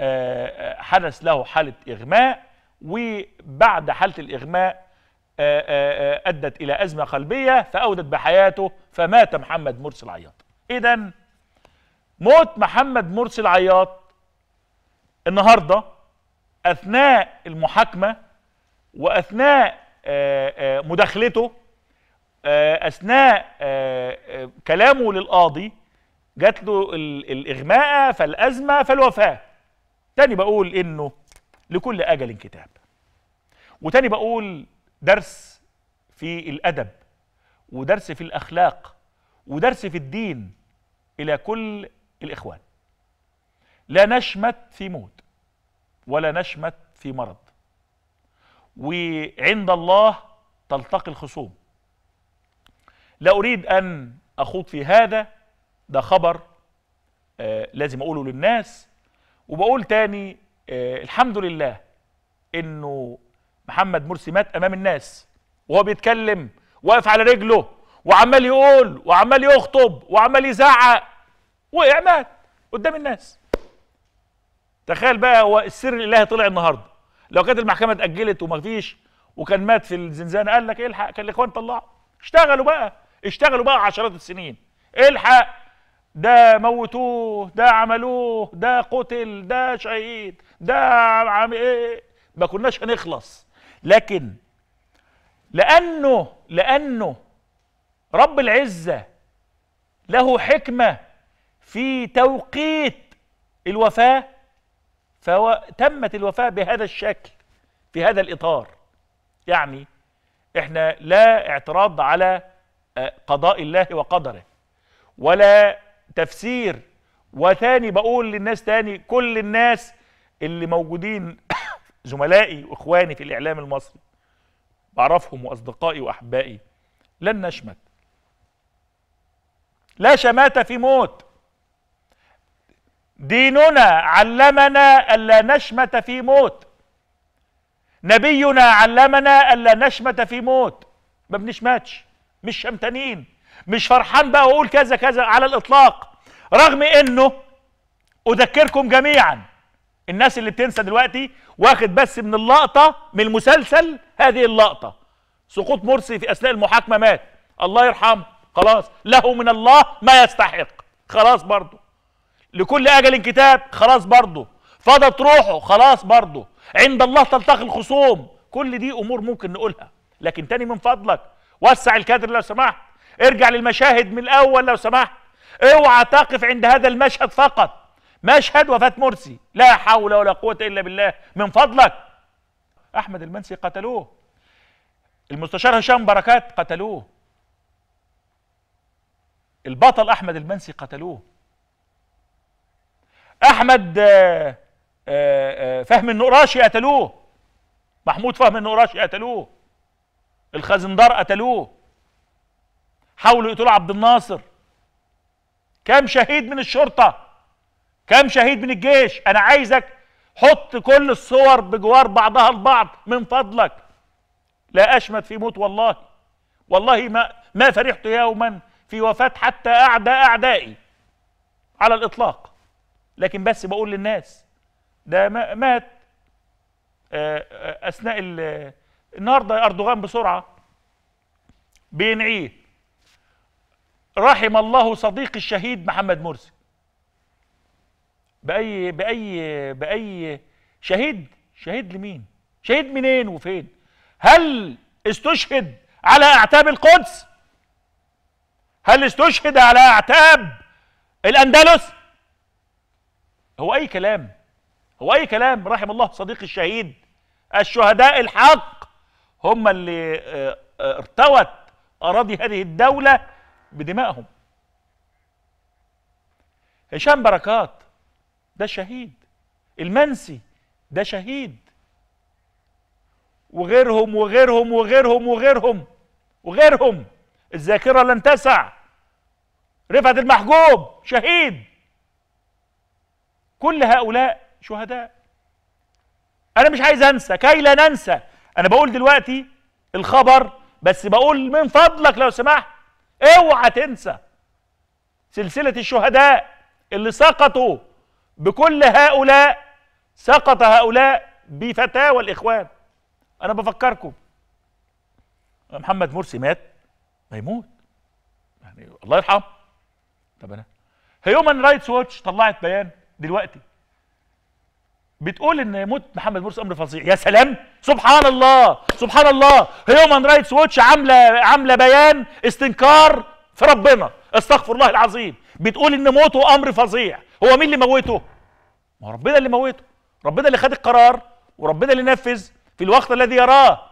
آه، آه، حدث له حالة إغماء وبعد حالة الإغماء آه، أدت إلى أزمة قلبية فأودت بحياته فمات محمد مرسي العياط إذا موت محمد مرسي العياط النهاردة أثناء المحاكمة وأثناء مداخلته آه، اثناء آه، آه، كلامه للقاضي جات له الاغماء فالازمه فالوفاه تاني بقول انه لكل اجل كتاب وتاني بقول درس في الادب ودرس في الاخلاق ودرس في الدين الى كل الاخوان لا نشمت في موت ولا نشمت في مرض وعند الله تلتقي الخصوم لا أريد أن أخوض في هذا ده خبر آه لازم أقوله للناس وبقول تاني آه الحمد لله إنه محمد مرسي مات أمام الناس وهو بيتكلم واقف على رجله وعمال يقول وعمال يخطب وعمال يزعق وقع مات قدام الناس تخيل بقى هو السر الالهي طلع النهارده لو كانت المحكمه اتاجلت ومفيش وكان مات في الزنزانه قال لك الحق كان الاخوان طلعوا اشتغلوا بقى اشتغلوا بقى عشرات السنين الحق ده موتوه ده عملوه ده قتل ده شهيد ده عم ايه, إيه،, إيه. ما كناش هنخلص لكن لانه لانه رب العزه له حكمه في توقيت الوفاه فتمت الوفاه بهذا الشكل في هذا الاطار يعني احنا لا اعتراض على قضاء الله وقدره ولا تفسير وثاني بقول للناس تاني كل الناس اللي موجودين زملائي واخواني في الاعلام المصري بعرفهم واصدقائي واحبائي لن نشمت لا شماتة في موت ديننا علمنا ألا نشمت في موت نبينا علمنا ألا نشمت في موت ما بنشمتش مش شمتانين مش فرحان بقى واقول كذا كذا على الاطلاق رغم انه اذكركم جميعا الناس اللي بتنسى دلوقتي واخد بس من اللقطه من المسلسل هذه اللقطه سقوط مرسي في اثناء المحاكمه مات الله يرحمه خلاص له من الله ما يستحق خلاص برضه لكل اجل كتاب خلاص برضه فضت روحه خلاص برضه عند الله تلتقي الخصوم كل دي امور ممكن نقولها لكن تاني من فضلك وسع الكادر لو سمحت ارجع للمشاهد من الاول لو سمحت اوعى تقف عند هذا المشهد فقط مشهد وفاه مرسي لا حول ولا قوه الا بالله من فضلك احمد المنسي قتلوه المستشار هشام بركات قتلوه البطل احمد المنسي قتلوه احمد آه، آه، آه، فهم النقراشي قتلوه محمود فهم النقراشي قتلوه الخزندار قتلوه حاولوا يقتلوا عبد الناصر كم شهيد من الشرطه كم شهيد من الجيش انا عايزك حط كل الصور بجوار بعضها البعض من فضلك لا اشمت في موت والله والله ما ما فرحت يوما في وفاه حتى اعدى اعدائي على الاطلاق لكن بس بقول للناس ده مات آه، آه، اثناء النهارده اردوغان بسرعه بينعيه رحم الله صديق الشهيد محمد مرسي باي باي باي شهيد شهيد لمين شهيد منين وفين هل استشهد على اعتاب القدس هل استشهد على اعتاب الاندلس هو اي كلام هو اي كلام رحم الله صديق الشهيد الشهداء الحق هم اللي آه، آه، ارتوت اراضي هذه الدوله بدمائهم هشام بركات ده شهيد المنسي ده شهيد وغيرهم وغيرهم وغيرهم وغيرهم وغيرهم الذاكرة لن تسع رفعت المحجوب شهيد كل هؤلاء شهداء أنا مش عايز أنسى كي لا ننسى انا بقول دلوقتي الخبر بس بقول من فضلك لو سمحت اوعى تنسى سلسله الشهداء اللي سقطوا بكل هؤلاء سقط هؤلاء بفتاوى الاخوان انا بفكركم محمد مرسي مات ما يموت يعني الله يرحمه طب انا هيومن رايتس ووتش طلعت بيان دلوقتي بتقول ان موت محمد مرسي امر فظيع يا سلام سبحان الله سبحان الله هيومن رايتس ووتش عامله عامله بيان استنكار في ربنا استغفر الله العظيم بتقول ان موته امر فظيع هو مين اللي موته ما هو ربنا اللي موته ربنا اللي خد القرار وربنا اللي نفذ في الوقت الذي يراه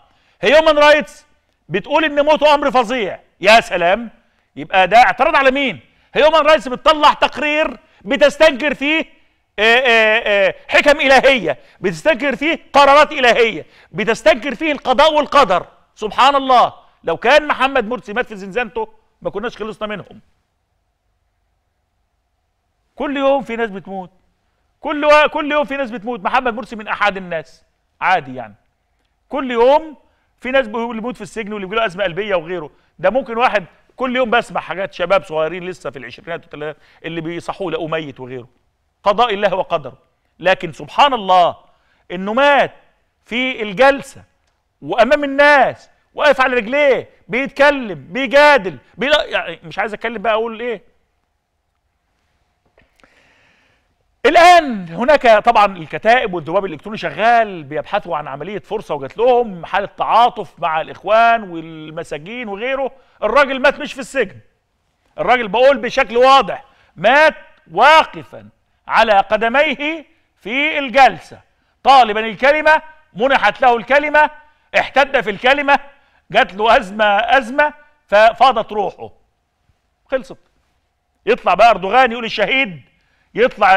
هيومن رايتس بتقول ان موته امر فظيع يا سلام يبقى ده اعتراض على مين هيومن رايتس بتطلع تقرير بتستنكر فيه إيه، إيه، إيه، حكم إلهية بتستنكر فيه قرارات إلهية بتستنكر فيه القضاء والقدر سبحان الله لو كان محمد مرسي مات في زنزانته ما كناش خلصنا منهم كل يوم في ناس بتموت كل و... كل يوم في ناس بتموت محمد مرسي من احد الناس عادي يعني كل يوم في ناس بيموت في السجن واللي بيجيله ازمه قلبيه وغيره ده ممكن واحد كل يوم بسمع حاجات شباب صغيرين لسه في العشرينات والثلاثينات اللي بيصحوه لقوا ميت وغيره قضاء الله وقدره لكن سبحان الله انه مات في الجلسه وامام الناس واقف على رجليه بيتكلم بيجادل بيلا يعني مش عايز اتكلم بقى اقول ايه الان هناك طبعا الكتائب والذباب الالكتروني شغال بيبحثوا عن عمليه فرصه وجات لهم حاله تعاطف مع الاخوان والمساجين وغيره الراجل مات مش في السجن الراجل بقول بشكل واضح مات واقفا على قدميه في الجلسة طالبا الكلمة منحت له الكلمة احتد في الكلمة جات له أزمة أزمة ففاضت روحه خلصت يطلع بقى أردوغان يقول الشهيد يطلع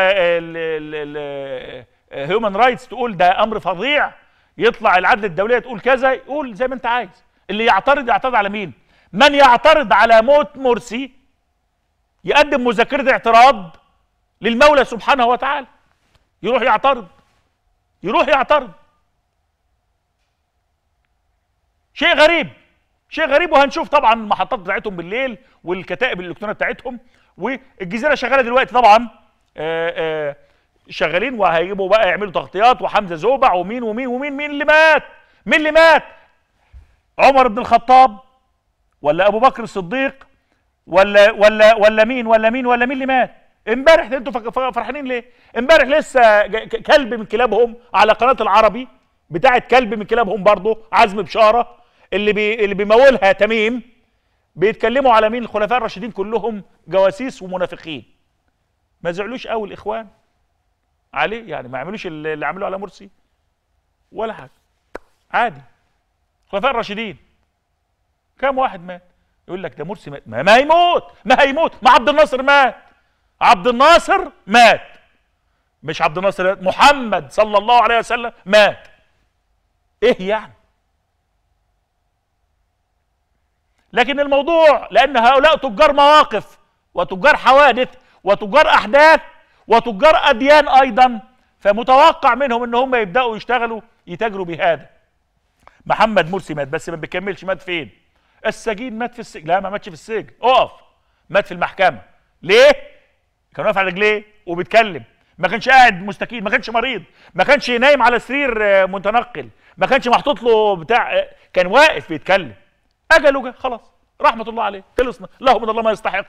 هيومن رايتس تقول ده أمر فظيع يطلع العدل الدولية تقول كذا يقول زي ما أنت عايز اللي يعترض يعترض على مين؟ من يعترض على موت مرسي يقدم مذكرة اعتراض للمولى سبحانه وتعالى يروح يعترض يروح يعترض شيء غريب شيء غريب وهنشوف طبعا المحطات بتاعتهم بالليل والكتائب الالكترونيه بتاعتهم والجزيره شغاله دلوقتي طبعا آه، آه، شغالين وهيجيبوا بقى يعملوا تغطيات وحمزه زوبع ومين ومين ومين مين اللي مات مين اللي مات عمر بن الخطاب ولا ابو بكر الصديق ولا ولا ولا مين ولا مين ولا مين اللي مات امبارح انتوا فرحانين ليه؟ امبارح لسه كلب من كلابهم على قناه العربي بتاعه كلب من كلابهم برضه عزم بشاره اللي بي اللي بيمولها تميم بيتكلموا على مين الخلفاء الراشدين كلهم جواسيس ومنافقين ما زعلوش قوي الاخوان عليه يعني ما عملوش اللي عملوه على مرسي ولا حاجه عادي الخلفاء الراشدين كام واحد مات يقول لك ده مرسي مات ما هيموت ما هيموت ما عبد الناصر مات عبد الناصر مات مش عبد الناصر محمد صلى الله عليه وسلم مات ايه يعني لكن الموضوع لان هؤلاء تجار مواقف وتجار حوادث وتجار احداث وتجار اديان ايضا فمتوقع منهم ان هم يبداوا يشتغلوا يتاجروا بهذا محمد مرسي مات بس ما بيكملش مات فين السجين مات في السجن لا ما ماتش في السجن اقف مات في المحكمه ليه كان واقف على رجليه وبيتكلم ما كانش قاعد مستكين ما كانش مريض ما كانش نايم على سرير آه، متنقل ما كانش محطوط له بتاع آه، كان واقف بيتكلم اجل جه خلاص رحمه الله عليه خلصنا له من الله ما يستحق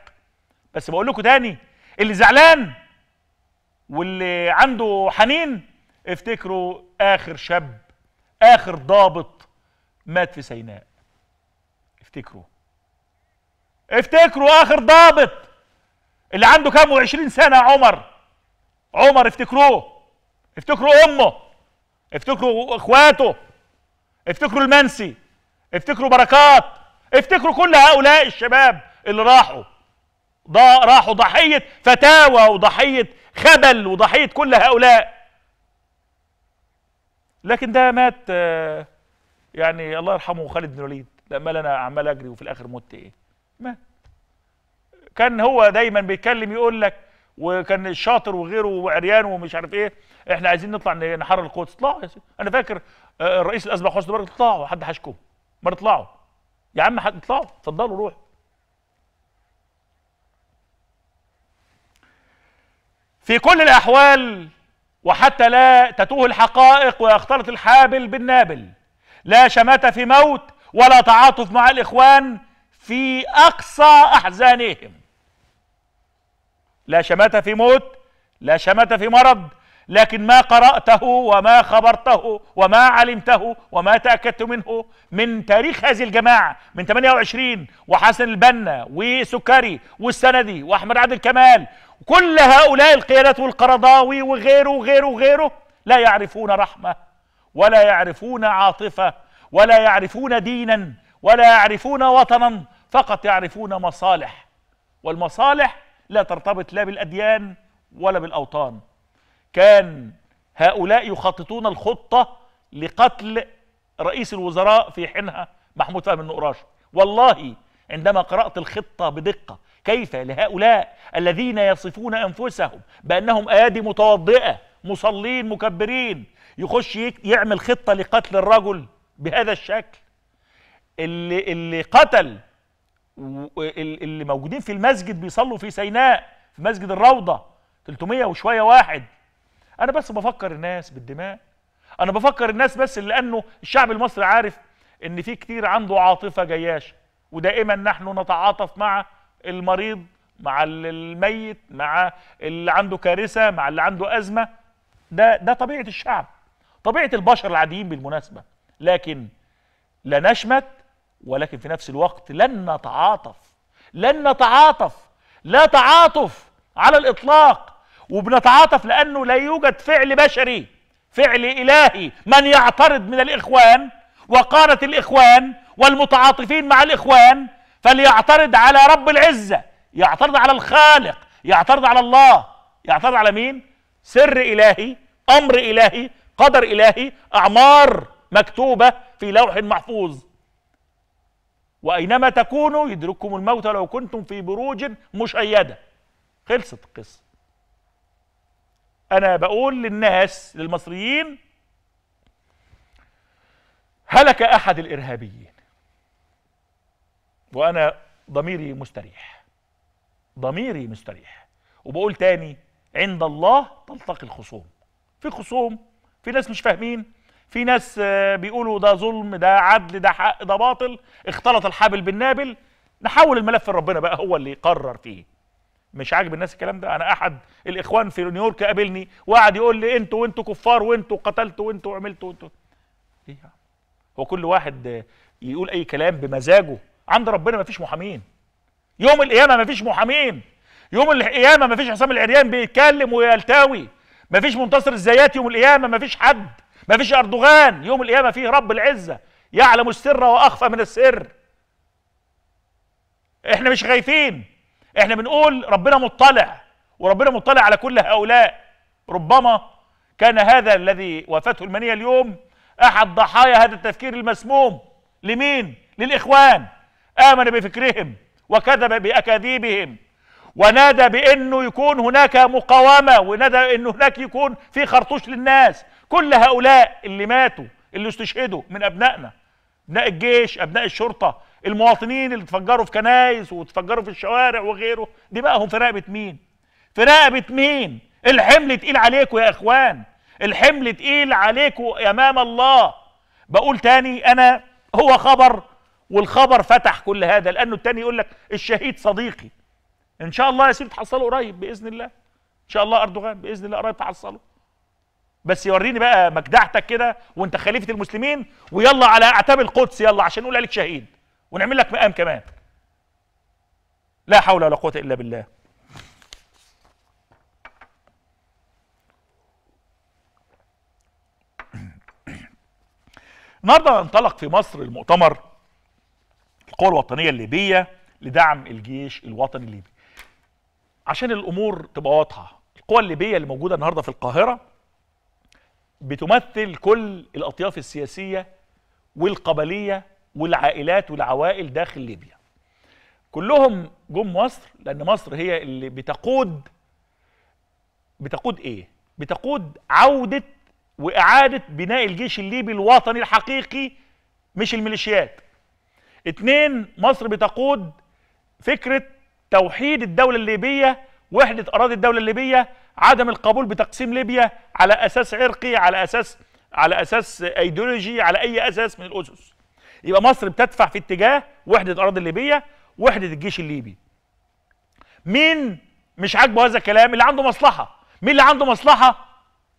بس بقول لكم تاني اللي زعلان واللي عنده حنين افتكروا اخر شاب اخر ضابط مات في سيناء افتكروا افتكروا اخر ضابط اللي عنده كام وعشرين سنة عمر عمر افتكروه افتكروا أمه افتكروا إخواته افتكروا المنسي افتكروا بركات افتكروا كل هؤلاء الشباب اللي راحوا راحوا ضحية فتاوى وضحية خبل وضحية كل هؤلاء لكن ده مات آه، يعني الله يرحمه خالد بن الوليد لما انا عمال اجري وفي الاخر مت ايه مات كان هو دايما بيتكلم يقول لك وكان الشاطر وغيره وعريان ومش عارف ايه احنا عايزين نطلع نحرر القدس اطلعوا يا سيدي انا فاكر آه، الرئيس الاسبق حسني مبارك اطلعوا حد حشكم ما اطلعوا يا عم حد اطلعوا اتفضلوا روحوا في كل الاحوال وحتى لا تتوه الحقائق ويختلط الحابل بالنابل لا شماتة في موت ولا تعاطف مع الإخوان في أقصى أحزانهم لا شماتة في موت لا شماتة في مرض لكن ما قرأته وما خبرته وما علمته وما تأكدت منه من تاريخ هذه الجماعة من 28 وحسن البنا وسكري والسندي وأحمد عبد الكمال كل هؤلاء القيادات والقرضاوي وغيره وغيره وغيره لا يعرفون رحمة ولا يعرفون عاطفة ولا يعرفون دينا ولا يعرفون وطنا فقط يعرفون مصالح والمصالح لا ترتبط لا بالأديان ولا بالأوطان كان هؤلاء يخططون الخطة لقتل رئيس الوزراء في حينها محمود فهم النقراش والله عندما قرأت الخطة بدقة كيف لهؤلاء الذين يصفون أنفسهم بأنهم أيادي متوضئة مصلين مكبرين يخش يعمل خطة لقتل الرجل بهذا الشكل اللي, اللي قتل اللي موجودين في المسجد بيصلوا في سيناء في مسجد الروضه 300 وشويه واحد انا بس بفكر الناس بالدماء انا بفكر الناس بس لانه الشعب المصري عارف ان في كتير عنده عاطفه جياشه ودائما نحن نتعاطف مع المريض مع الميت مع اللي عنده كارثه مع اللي عنده ازمه ده ده طبيعه الشعب طبيعه البشر العاديين بالمناسبه لكن لا نشمت ولكن في نفس الوقت لن نتعاطف لن نتعاطف لا تعاطف على الإطلاق وبنتعاطف لأنه لا يوجد فعل بشري فعل إلهي من يعترض من الإخوان وقارة الإخوان والمتعاطفين مع الإخوان فليعترض على رب العزة يعترض على الخالق يعترض على الله يعترض على مين سر إلهي أمر إلهي قدر إلهي أعمار مكتوبة في لوح محفوظ واينما تكونوا يدرككم الموت لو كنتم في بروج مشيده خلصت القصه انا بقول للناس للمصريين هلك احد الارهابيين وانا ضميري مستريح ضميري مستريح وبقول تاني عند الله تلتقي الخصوم في خصوم في ناس مش فاهمين في ناس آه، بيقولوا ده ظلم ده عدل ده حق ده باطل اختلط الحابل بالنابل نحول الملف لربنا بقى هو اللي يقرر فيه مش عاجب الناس الكلام ده انا احد الاخوان في نيويورك قابلني وقعد يقول لي انتوا وانتوا كفار وانتوا قتلتوا وانتوا عملتوا وانتوا ايه هو كل واحد آه، يقول اي كلام بمزاجه عند ربنا مفيش محامين يوم القيامه مفيش محامين يوم القيامه مفيش حسام العريان بيتكلم ويلتوي مفيش منتصر الزيات يوم القيامه مفيش حد ما فيش أردوغان يوم القيامة فيه رب العزة يعلم السر وأخفى من السر احنا مش خايفين احنا بنقول ربنا مطلع وربنا مطلع على كل هؤلاء ربما كان هذا الذي وافته المنية اليوم أحد ضحايا هذا التفكير المسموم لمين؟ للإخوان آمن بفكرهم وكذب بأكاذيبهم ونادى بأنه يكون هناك مقاومة ونادى أنه هناك يكون في خرطوش للناس كل هؤلاء اللي ماتوا اللي استشهدوا من ابنائنا ابناء الجيش ابناء الشرطه المواطنين اللي اتفجروا في كنايس واتفجروا في الشوارع وغيره دي بقى هم في رقبه مين في رقبه مين الحمل تقيل عليكم يا اخوان الحمل تقيل عليكم امام الله بقول تاني انا هو خبر والخبر فتح كل هذا لانه التاني يقول لك الشهيد صديقي ان شاء الله يا سيدي تحصله قريب باذن الله ان شاء الله اردوغان باذن الله قريب تحصله بس يوريني بقى مجدحتك كده وانت خليفه المسلمين ويلا على اعتاب القدس يلا عشان نقول عليك شهيد ونعمل لك مقام كمان لا حول ولا قوه الا بالله النهارده انطلق في مصر المؤتمر القوى الوطنيه الليبيه لدعم الجيش الوطني الليبي عشان الامور تبقى واضحه القوى الليبيه اللي موجوده النهارده في القاهره بتمثل كل الأطياف السياسية والقبلية والعائلات والعوائل داخل ليبيا كلهم جم مصر لأن مصر هي اللي بتقود بتقود إيه؟ بتقود عودة وإعادة بناء الجيش الليبي الوطني الحقيقي مش الميليشيات اتنين مصر بتقود فكرة توحيد الدولة الليبية وحدة أراضي الدولة الليبية عدم القبول بتقسيم ليبيا على اساس عرقي على اساس على اساس ايديولوجي على اي اساس من الاسس يبقى مصر بتدفع في اتجاه وحده الاراضي الليبيه وحده الجيش الليبي مين مش عاجبه هذا الكلام اللي عنده مصلحه مين اللي عنده مصلحه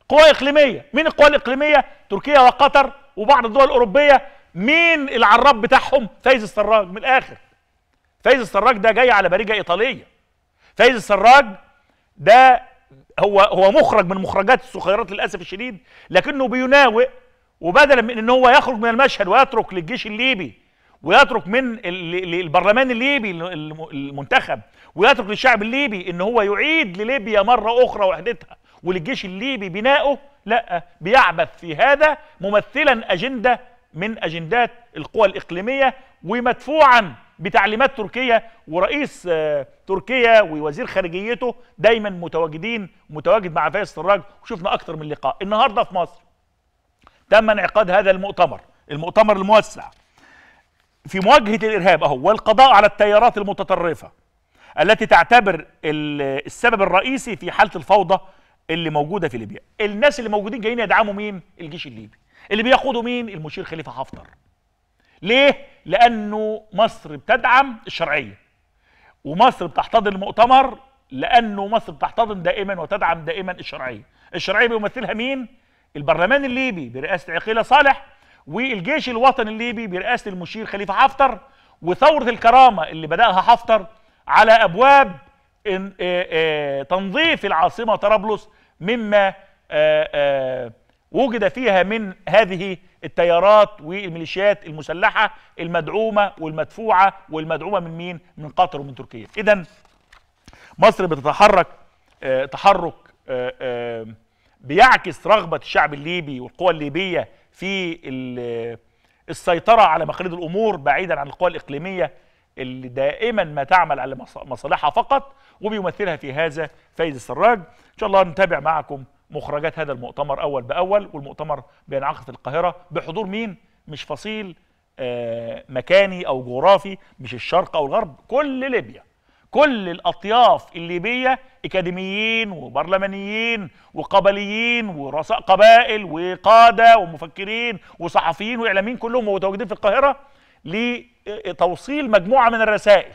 قوى اقليميه مين القوى الاقليميه تركيا وقطر وبعض الدول الاوروبيه مين العراب بتاعهم فايز السراج من الاخر فايز السراج ده جاي على بريجه ايطاليه فايز السراج ده هو هو مخرج من مخرجات السخيرات للاسف الشديد لكنه بيناوئ وبدلا من ان هو يخرج من المشهد ويترك للجيش الليبي ويترك من البرلمان الليبي المنتخب ويترك للشعب الليبي ان هو يعيد لليبيا مره اخرى وحدتها وللجيش الليبي بناؤه لا بيعبث في هذا ممثلا اجنده من اجندات القوى الاقليميه ومدفوعا بتعليمات تركيا ورئيس آه، تركيا ووزير خارجيته دايما متواجدين متواجد مع فايز سراج وشفنا اكتر من لقاء النهارده في مصر تم انعقاد هذا المؤتمر المؤتمر الموسع في مواجهه الارهاب اهو والقضاء على التيارات المتطرفه التي تعتبر السبب الرئيسي في حاله الفوضى اللي موجوده في ليبيا الناس اللي موجودين جايين يدعموا مين الجيش الليبي اللي بيقودوا مين المشير خليفه حفتر ليه لانه مصر بتدعم الشرعيه ومصر بتحتضن المؤتمر لانه مصر بتحتضن دائما وتدعم دائما الشرعيه الشرعيه بيمثلها مين البرلمان الليبي برئاسه عقيله صالح والجيش الوطني الليبي برئاسه المشير خليفه حفتر وثوره الكرامه اللي بداها حفتر على ابواب تنظيف العاصمه طرابلس مما وجد فيها من هذه التيارات والميليشيات المسلحه المدعومه والمدفوعه والمدعومه من مين؟ من قطر ومن تركيا. اذا مصر بتتحرك آه، تحرك آه، آه، بيعكس رغبه الشعب الليبي والقوى الليبيه في السيطره على مقاليد الامور بعيدا عن القوى الاقليميه اللي دائما ما تعمل على مصالحها فقط وبيمثلها في هذا فايز السراج ان شاء الله نتابع معكم مخرجات هذا المؤتمر أول بأول والمؤتمر بينعقد في القاهرة بحضور مين؟ مش فصيل آه، مكاني أو جغرافي مش الشرق أو الغرب كل ليبيا كل الأطياف الليبية إكاديميين وبرلمانيين وقبليين ورؤساء قبائل وقادة ومفكرين وصحفيين وإعلاميين كلهم متواجدين في القاهرة لتوصيل مجموعة من الرسائل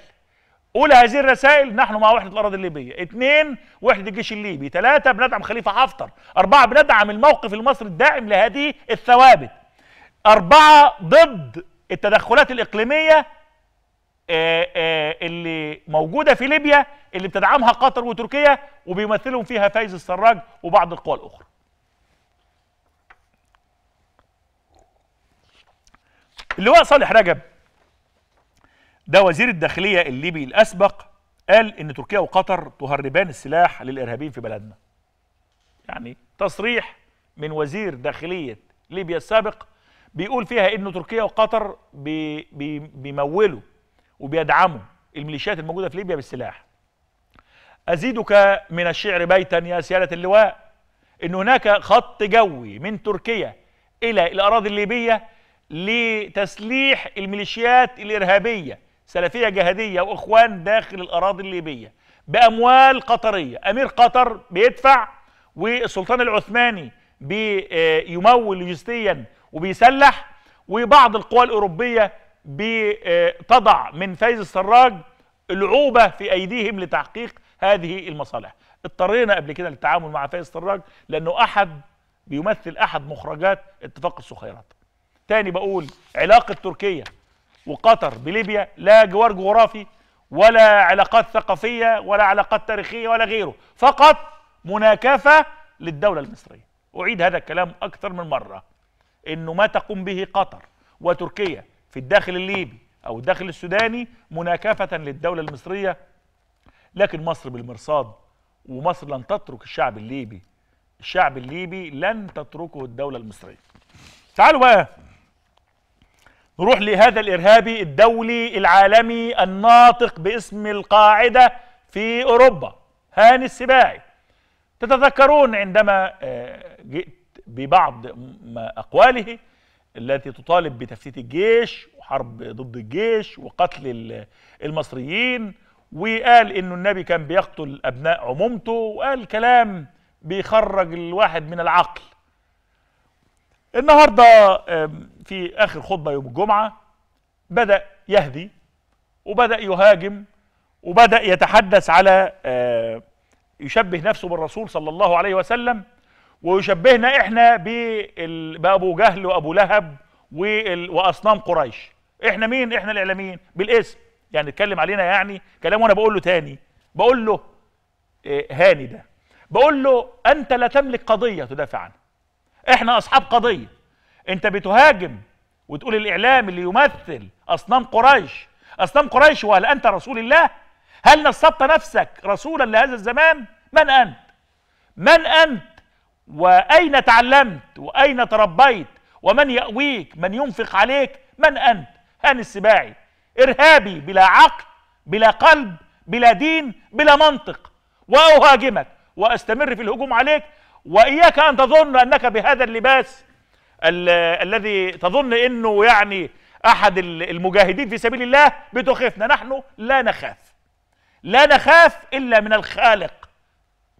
أولى هذه الرسائل نحن مع وحدة الأراضي الليبية اثنين وحدة الجيش الليبي ثلاثة بندعم خليفة حفتر أربعة بندعم الموقف المصري الداعم لهذه الثوابت أربعة ضد التدخلات الإقليمية آه، آه، اللي موجودة في ليبيا اللي بتدعمها قطر وتركيا وبيمثلهم فيها فايز السراج وبعض القوى الأخرى اللواء صالح رجب ده وزير الداخلية الليبي الأسبق قال إن تركيا وقطر تهربان السلاح للإرهابيين في بلدنا يعني تصريح من وزير داخلية ليبيا السابق بيقول فيها إن تركيا وقطر بي بي بيمولوا وبيدعموا الميليشيات الموجودة في ليبيا بالسلاح أزيدك من الشعر بيتا يا سيادة اللواء إن هناك خط جوي من تركيا إلى الأراضي الليبية لتسليح الميليشيات الإرهابية سلفية جهادية وإخوان داخل الأراضي الليبية بأموال قطرية أمير قطر بيدفع والسلطان العثماني بيمول لوجستيا وبيسلح وبعض القوى الأوروبية بتضع من فايز السراج العوبة في أيديهم لتحقيق هذه المصالح اضطرينا قبل كده للتعامل مع فايز السراج لأنه أحد بيمثل أحد مخرجات اتفاق السخيرات تاني بقول علاقة تركيا وقطر بليبيا لا جوار جغرافي ولا علاقات ثقافية ولا علاقات تاريخية ولا غيره فقط مناكفة للدولة المصرية أعيد هذا الكلام أكثر من مرة إنه ما تقوم به قطر وتركيا في الداخل الليبي أو الداخل السوداني مناكفة للدولة المصرية لكن مصر بالمرصاد ومصر لن تترك الشعب الليبي الشعب الليبي لن تتركه الدولة المصرية تعالوا بقى نروح لهذا الإرهابي الدولي العالمي الناطق باسم القاعدة في أوروبا هاني السباعي تتذكرون عندما آه، جئت ببعض أقواله التي تطالب بتفتيت الجيش وحرب ضد الجيش وقتل المصريين وقال انه النبي كان بيقتل ابناء عمومته وقال كلام بيخرج الواحد من العقل النهارده في آخر خطبة يوم الجمعة بدأ يهدي وبدأ يهاجم وبدأ يتحدث على آه، يشبه نفسه بالرسول صلى الله عليه وسلم ويشبهنا احنا بأبو جهل وأبو لهب وأصنام قريش احنا مين احنا الإعلاميين بالاسم يعني اتكلم علينا يعني كلام وانا بقول له تاني بقول له آه، هاني ده بقول له انت لا تملك قضيه تدافع عنها احنا اصحاب قضيه انت بتهاجم وتقول الاعلام اللي يمثل اصنام قريش اصنام قريش وهل انت رسول الله هل نصبت نفسك رسولا لهذا الزمان من انت من انت واين تعلمت واين تربيت ومن ياويك من ينفق عليك من انت هاني السباعي ارهابي بلا عقل بلا قلب بلا دين بلا منطق واهاجمك واستمر في الهجوم عليك واياك ان تظن انك بهذا اللباس الذي تظن انه يعني احد المجاهدين في سبيل الله بتخفنا نحن لا نخاف لا نخاف الا من الخالق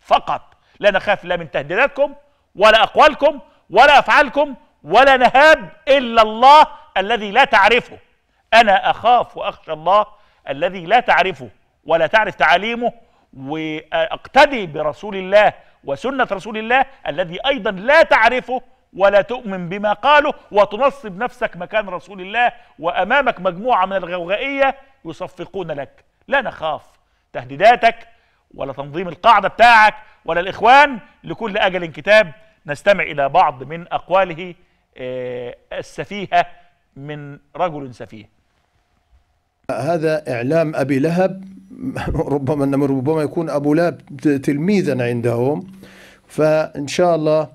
فقط لا نخاف لا من تهديداتكم ولا اقوالكم ولا افعالكم ولا نهاب الا الله الذي لا تعرفه انا اخاف واخشى الله الذي لا تعرفه ولا تعرف تعاليمه واقتدي برسول الله وسنه رسول الله الذي ايضا لا تعرفه ولا تؤمن بما قالوا وتنصب نفسك مكان رسول الله وأمامك مجموعة من الغوغائية يصفقون لك لا نخاف تهديداتك ولا تنظيم القاعدة بتاعك ولا الإخوان لكل أجل كتاب نستمع إلى بعض من أقواله آه، السفيهة من رجل سفيه هذا إعلام أبي لهب ربما ربما يكون أبو لهب تلميذا عندهم فإن شاء الله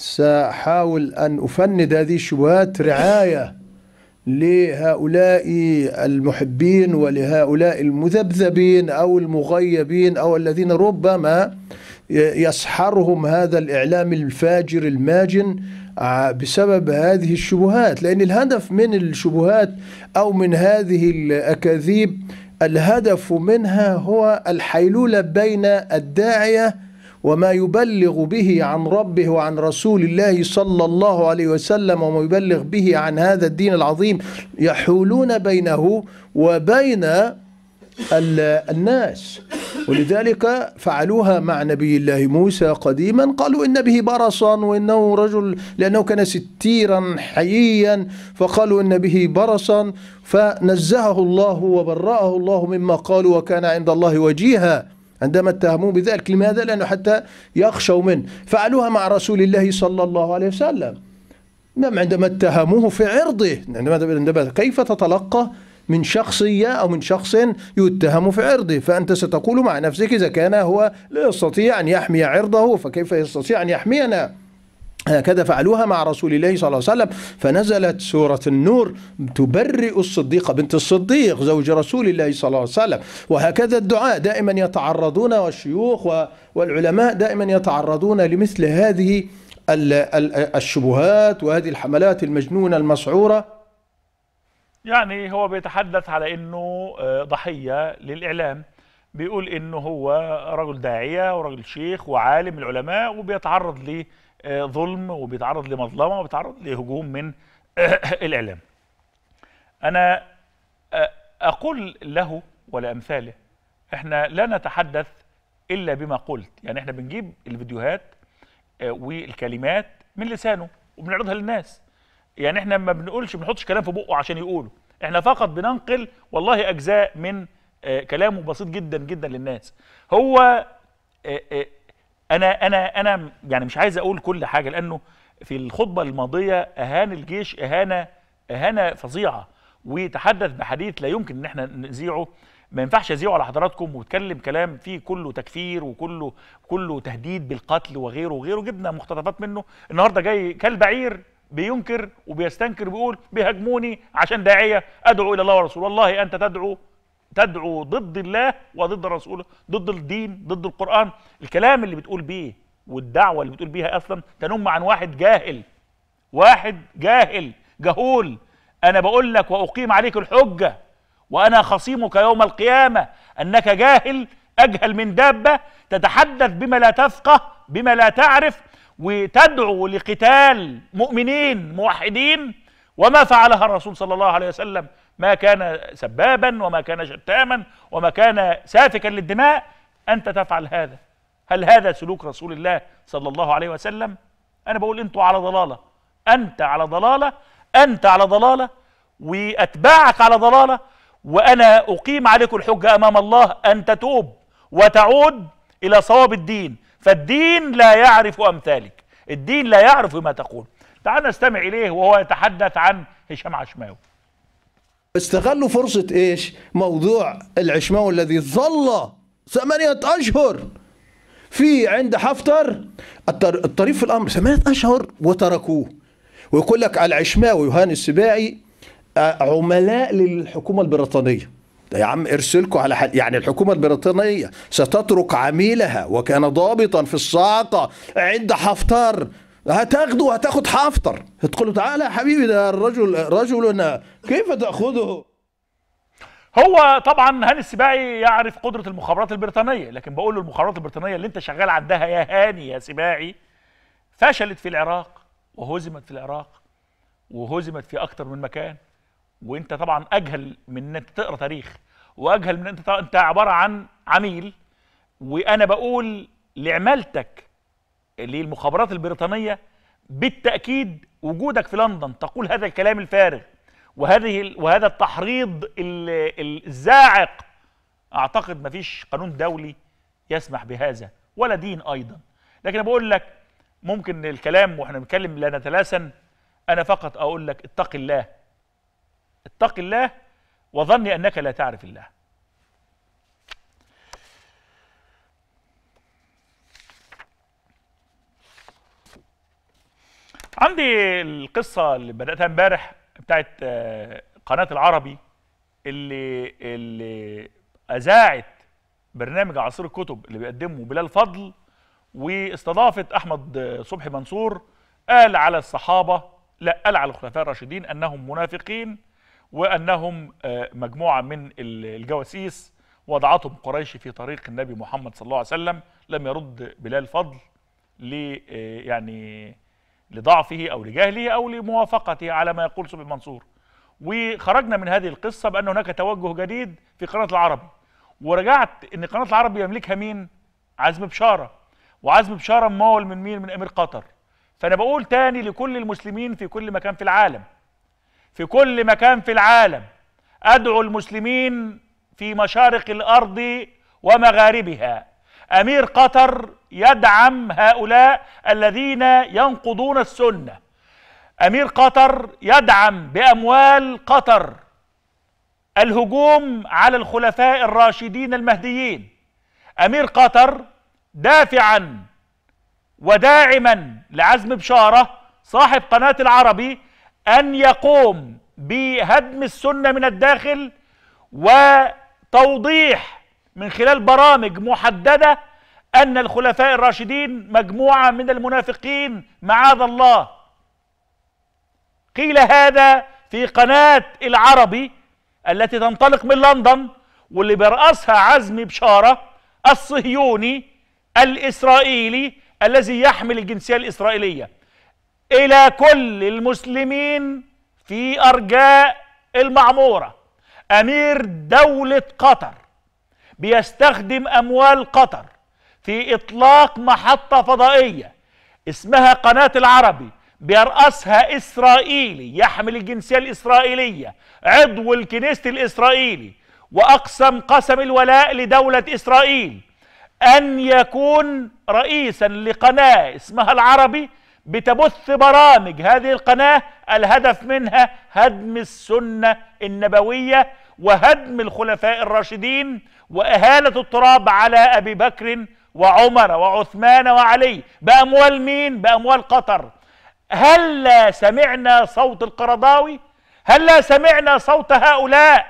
سأحاول أن أفند هذه الشبهات رعاية لهؤلاء المحبين ولهؤلاء المذبذبين أو المغيبين أو الذين ربما يسحرهم هذا الإعلام الفاجر الماجن بسبب هذه الشبهات لأن الهدف من الشبهات أو من هذه الأكاذيب الهدف منها هو الحيلولة بين الداعية وما يبلغ به عن ربه وعن رسول الله صلى الله عليه وسلم وما يبلغ به عن هذا الدين العظيم يحولون بينه وبين الناس ولذلك فعلوها مع نبي الله موسى قديما قالوا إن به برصا وإنه رجل لأنه كان ستيرا حييا فقالوا إن به برصا فنزهه الله وبرأه الله مما قالوا وكان عند الله وجيها عندما اتهموه بذلك لماذا؟ لأنه حتى يخشوا منه فعلوها مع رسول الله صلى الله عليه وسلم نعم عندما اتهموه في عرضه عندما كيف تتلقى من شخصية أو من شخص يتهم في عرضه فأنت ستقول مع نفسك إذا كان هو لا يستطيع أن يحمي عرضه فكيف يستطيع أن يحمينا هكذا فعلوها مع رسول الله صلى الله عليه وسلم فنزلت سورة النور تبرئ الصديقة بنت الصديق زوج رسول الله صلى الله عليه وسلم وهكذا الدعاء دائما يتعرضون والشيوخ والعلماء دائما يتعرضون لمثل هذه الشبهات وهذه الحملات المجنونة المسعورة يعني هو بيتحدث على أنه آه، ضحية للإعلام بيقول أنه هو رجل داعية ورجل شيخ وعالم العلماء وبيتعرض ليه آه، ظلم وبيتعرض لمظلمه وبيتعرض لهجوم من الاعلام. انا آه، اقول له ولامثاله احنا لا نتحدث الا بما قلت، يعني احنا بنجيب الفيديوهات آه، والكلمات من لسانه وبنعرضها للناس. يعني احنا ما بنقولش ما بنحطش كلام في بقه عشان يقوله، احنا فقط بننقل والله اجزاء من كلامه بسيط جدا جدا للناس. هو انا انا انا يعني مش عايز اقول كل حاجه لانه في الخطبه الماضيه اهان الجيش اهانه اهانه فظيعه وتحدث بحديث لا يمكن ان احنا نذيعه ما ينفعش اذيعه على حضراتكم واتكلم كلام فيه كله تكفير وكله كله تهديد بالقتل وغيره وغيره جبنا مقتطفات منه النهارده جاي كالبعير بينكر وبيستنكر بيقول بيهاجموني عشان داعيه ادعو الى الله ورسوله والله انت تدعو تدعو ضد الله وضد رسوله ضد الدين ضد القرآن الكلام اللي بتقول بيه والدعوة اللي بتقول بيها أصلا تنم عن واحد جاهل واحد جاهل جهول أنا بقول لك وأقيم عليك الحجة وأنا خصيمك يوم القيامة أنك جاهل أجهل من دابة تتحدث بما لا تفقه بما لا تعرف وتدعو لقتال مؤمنين موحدين وما فعلها الرسول صلى الله عليه وسلم ما كان سبابا وما كان شتاما وما كان سافكا للدماء أنت تفعل هذا هل هذا سلوك رسول الله صلى الله عليه وسلم أنا بقول أنتوا على ضلالة أنت على ضلالة أنت على ضلالة وأتباعك على ضلالة وأنا أقيم عليكم الحجة أمام الله أن تتوب وتعود إلى صواب الدين فالدين لا يعرف أمثالك الدين لا يعرف ما تقول تعال نستمع إليه وهو يتحدث عن هشام عشماوي استغلوا فرصة ايش؟ موضوع العشماوي الذي ظل ثمانية أشهر في عند حفتر الطريف في الأمر ثمانية أشهر وتركوه ويقول لك العشماوي وهاني السباعي آه، عملاء للحكومة البريطانية يا عم ارسلكم على حل يعني الحكومة البريطانية ستترك عميلها وكان ضابطا في الصاعقة عند حفتر هتاخده وهتاخد حافطر هتقول له تعالى يا حبيبي ده الرجل رجل كيف تاخذه هو طبعا هاني السباعي يعرف قدره المخابرات البريطانيه لكن بقول له المخابرات البريطانيه اللي انت شغال عندها يا هاني يا سباعي فشلت في العراق وهزمت في العراق وهزمت في اكتر من مكان وانت طبعا اجهل من ان انت تقرا تاريخ واجهل من انت انت عباره عن عميل وانا بقول لعمالتك للمخابرات البريطانية بالتأكيد وجودك في لندن تقول هذا الكلام الفارغ وهذه وهذا التحريض الزاعق أعتقد مفيش قانون دولي يسمح بهذا ولا دين أيضا لكن أنا بقول لك ممكن الكلام واحنا بنتكلم لا نتلاسن أنا فقط أقول لك اتق الله اتق الله وظني أنك لا تعرف الله عندي القصه اللي بداتها امبارح بتاعت آه، قناه العربي اللي اللي اذاعت برنامج عصير الكتب اللي بيقدمه بلال فضل واستضافت احمد آه، صبحي منصور قال على الصحابه لا قال على الخلفاء الراشدين انهم منافقين وانهم آه، مجموعه من الجواسيس وضعتهم قريش في طريق النبي محمد صلى الله عليه وسلم لم يرد بلال فضل ل يعني لضعفه أو لجهله أو لموافقته على ما يقول صبح منصور وخرجنا من هذه القصة بأن هناك توجه جديد في قناة العرب ورجعت أن قناة العرب يملكها مين؟ عزم بشارة وعزم بشارة ممول من مين؟ من أمير قطر فأنا بقول تاني لكل المسلمين في كل مكان في العالم في كل مكان في العالم أدعو المسلمين في مشارق الأرض ومغاربها أمير قطر يدعم هؤلاء الذين ينقضون السنة أمير قطر يدعم بأموال قطر الهجوم على الخلفاء الراشدين المهديين أمير قطر دافعا وداعما لعزم بشارة صاحب قناة العربي أن يقوم بهدم السنة من الداخل وتوضيح من خلال برامج محددة أن الخلفاء الراشدين مجموعة من المنافقين معاذ الله قيل هذا في قناة العربي التي تنطلق من لندن واللي برأسها عزمي بشارة الصهيوني الإسرائيلي الذي يحمل الجنسية الإسرائيلية إلى كل المسلمين في أرجاء المعمورة أمير دولة قطر بيستخدم أموال قطر في إطلاق محطة فضائية اسمها قناة العربي بيرأسها إسرائيلي يحمل الجنسية الإسرائيلية عضو الكنيست الإسرائيلي وأقسم قسم الولاء لدولة إسرائيل أن يكون رئيسا لقناة اسمها العربي بتبث برامج هذه القناة الهدف منها هدم السنة النبوية وهدم الخلفاء الراشدين وإهالة التراب على أبي بكر وعمر وعثمان وعلي بأموال مين؟ بأموال قطر هل لا سمعنا صوت القرضاوي؟ هل لا سمعنا صوت هؤلاء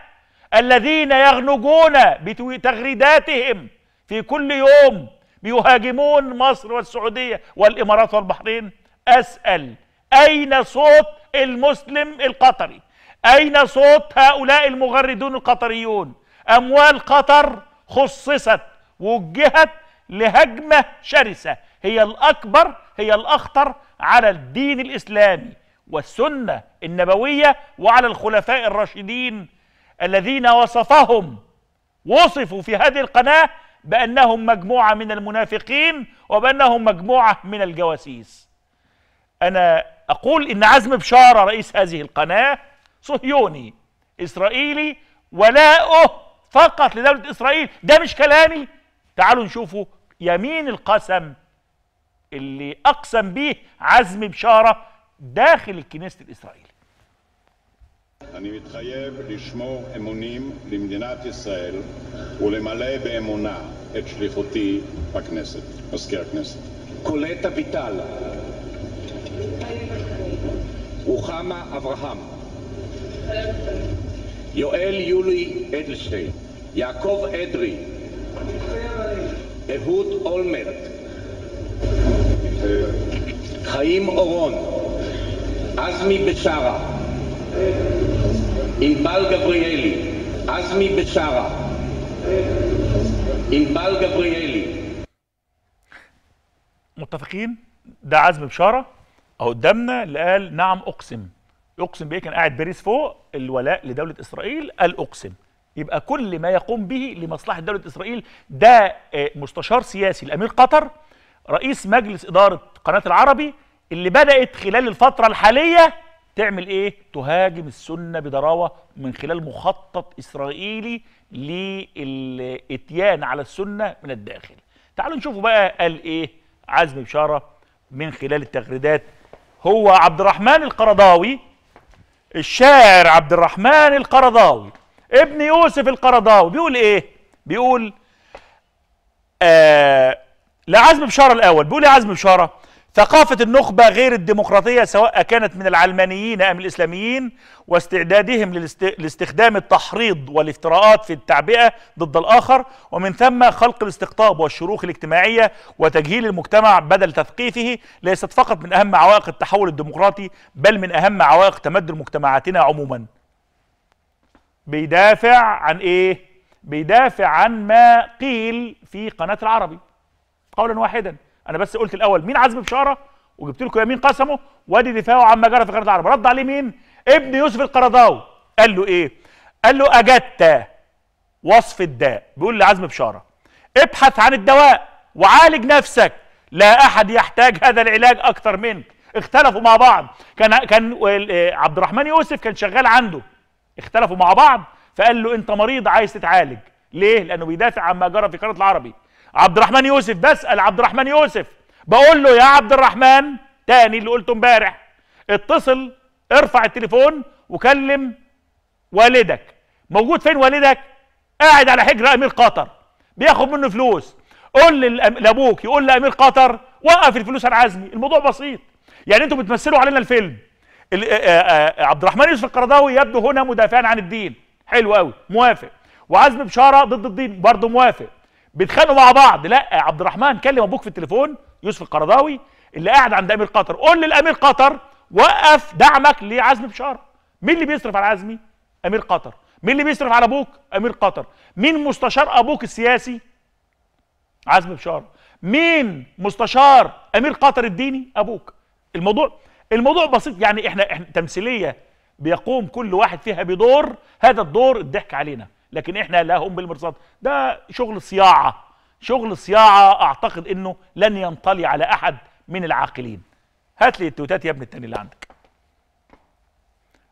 الذين يغنجون بتغريداتهم في كل يوم بيهاجمون مصر والسعودية والإمارات والبحرين أسأل أين صوت المسلم القطري؟ أين صوت هؤلاء المغردون القطريون؟ اموال قطر خصصت وجهت لهجمه شرسه هي الاكبر هي الاخطر على الدين الاسلامي والسنه النبويه وعلى الخلفاء الراشدين الذين وصفهم وصفوا في هذه القناه بانهم مجموعه من المنافقين وبانهم مجموعه من الجواسيس انا اقول ان عزم بشاره رئيس هذه القناه صهيوني اسرائيلي ولاؤه فقط لدولة إسرائيل ده مش كلامي تعالوا نشوفوا يمين القسم اللي أقسم به عزم بشارة داخل الكنيسة الإسرائيلية אני מתחייב לשמור אמונים למדינת ישראל ולמלא באמונה את שליחותי בכנסת, מזכיר הכנסת. קולט אביטל, רוחמה אברהם, יואל יולי אדלשטיין, יעקב אדרי, אהוד אולמרט, חיים אורון, עזמי בשארה, ענבל גבריאלי, עזמי בשארה, ענבל גבריאלי. متفقين ده عزم بشاره اهو قدامنا اللي قال نعم اقسم اقسم بايه كان قاعد باريس فوق الولاء لدوله اسرائيل قال اقسم يبقى كل ما يقوم به لمصلحه دوله اسرائيل ده آه، مستشار سياسي لامير قطر رئيس مجلس اداره قناه العربي اللي بدات خلال الفتره الحاليه تعمل ايه تهاجم السنه بضراوه من خلال مخطط اسرائيلي للاتيان على السنه من الداخل تعالوا نشوفوا بقى قال ايه عزمي بشاره من خلال التغريدات هو عبد الرحمن القرضاوي الشاعر عبد الرحمن القرضاوي ابن يوسف القرضاوي بيقول ايه بيقول آه لعزم بشاره الاول بيقول ايه عزم بشاره ثقافة النخبة غير الديمقراطية سواء كانت من العلمانيين أم الإسلاميين واستعدادهم لاستخدام التحريض والافتراءات في التعبئة ضد الآخر ومن ثم خلق الاستقطاب والشروخ الاجتماعية وتجهيل المجتمع بدل تثقيفه ليست فقط من أهم عوائق التحول الديمقراطي بل من أهم عوائق تمدن مجتمعاتنا عموما بيدافع عن إيه؟ بيدافع عن ما قيل في قناة العربي قولا واحدا انا بس قلت الاول مين عزمي بشاره وجبت لكم يمين قسمه وادي دفاعه عما جرى في قناه العرب رد عليه مين ابن يوسف القرضاوي قال له ايه قال له اجدت وصف الداء بيقول لعزمي بشاره ابحث عن الدواء وعالج نفسك لا احد يحتاج هذا العلاج اكتر منك اختلفوا مع بعض كان كان آه، عبد الرحمن يوسف كان شغال عنده اختلفوا مع بعض فقال له انت مريض عايز تتعالج ليه لانه بيدافع عما جرى في قناه العربي عبد الرحمن يوسف بسال عبد الرحمن يوسف بقول له يا عبد الرحمن تاني اللي قلته امبارح اتصل ارفع التليفون وكلم والدك موجود فين والدك قاعد على حجر امير قطر بياخد منه فلوس قول لابوك يقول لامير قطر وقف الفلوس عن عزمي الموضوع بسيط يعني انتوا بتمثلوا علينا الفيلم عبد الرحمن يوسف القرضاوي يبدو هنا مدافعا عن الدين حلو قوي موافق وعزمي بشاره ضد الدين برضه موافق بيتخانقوا مع بعض لا عبد الرحمن كلم ابوك في التليفون يوسف القرضاوي اللي قاعد عند امير قطر قول للامير قطر وقف دعمك لعزمي بشار مين اللي بيصرف على عزمي امير قطر مين اللي بيصرف على ابوك امير قطر مين مستشار ابوك السياسي عزمي بشار مين مستشار امير قطر الديني ابوك الموضوع الموضوع بسيط يعني احنا, احنا تمثيليه بيقوم كل واحد فيها بدور هذا الدور الضحك علينا لكن احنا لا هم بالمرصاد ده شغل صياعه شغل صياعه اعتقد انه لن ينطلي على احد من العاقلين هات لي التوتات يا ابن التاني اللي عندك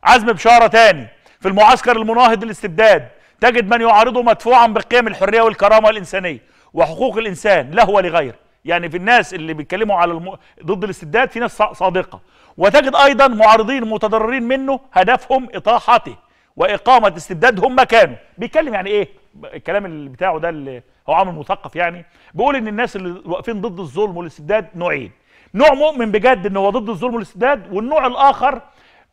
عزم بشاره تاني في المعسكر المناهض للاستبداد تجد من يعارضه مدفوعا بقيم الحريه والكرامه الانسانيه وحقوق الانسان له ولغيره يعني في الناس اللي بيتكلموا على الم... ضد الاستبداد في ناس صادقه وتجد ايضا معارضين متضررين منه هدفهم اطاحته واقامه استبدادهم مكانه بيتكلم يعني ايه الكلام اللي بتاعه ده اللي هو عامل مثقف يعني بيقول ان الناس اللي واقفين ضد الظلم والاستبداد نوعين نوع مؤمن بجد ان هو ضد الظلم والاستبداد والنوع الاخر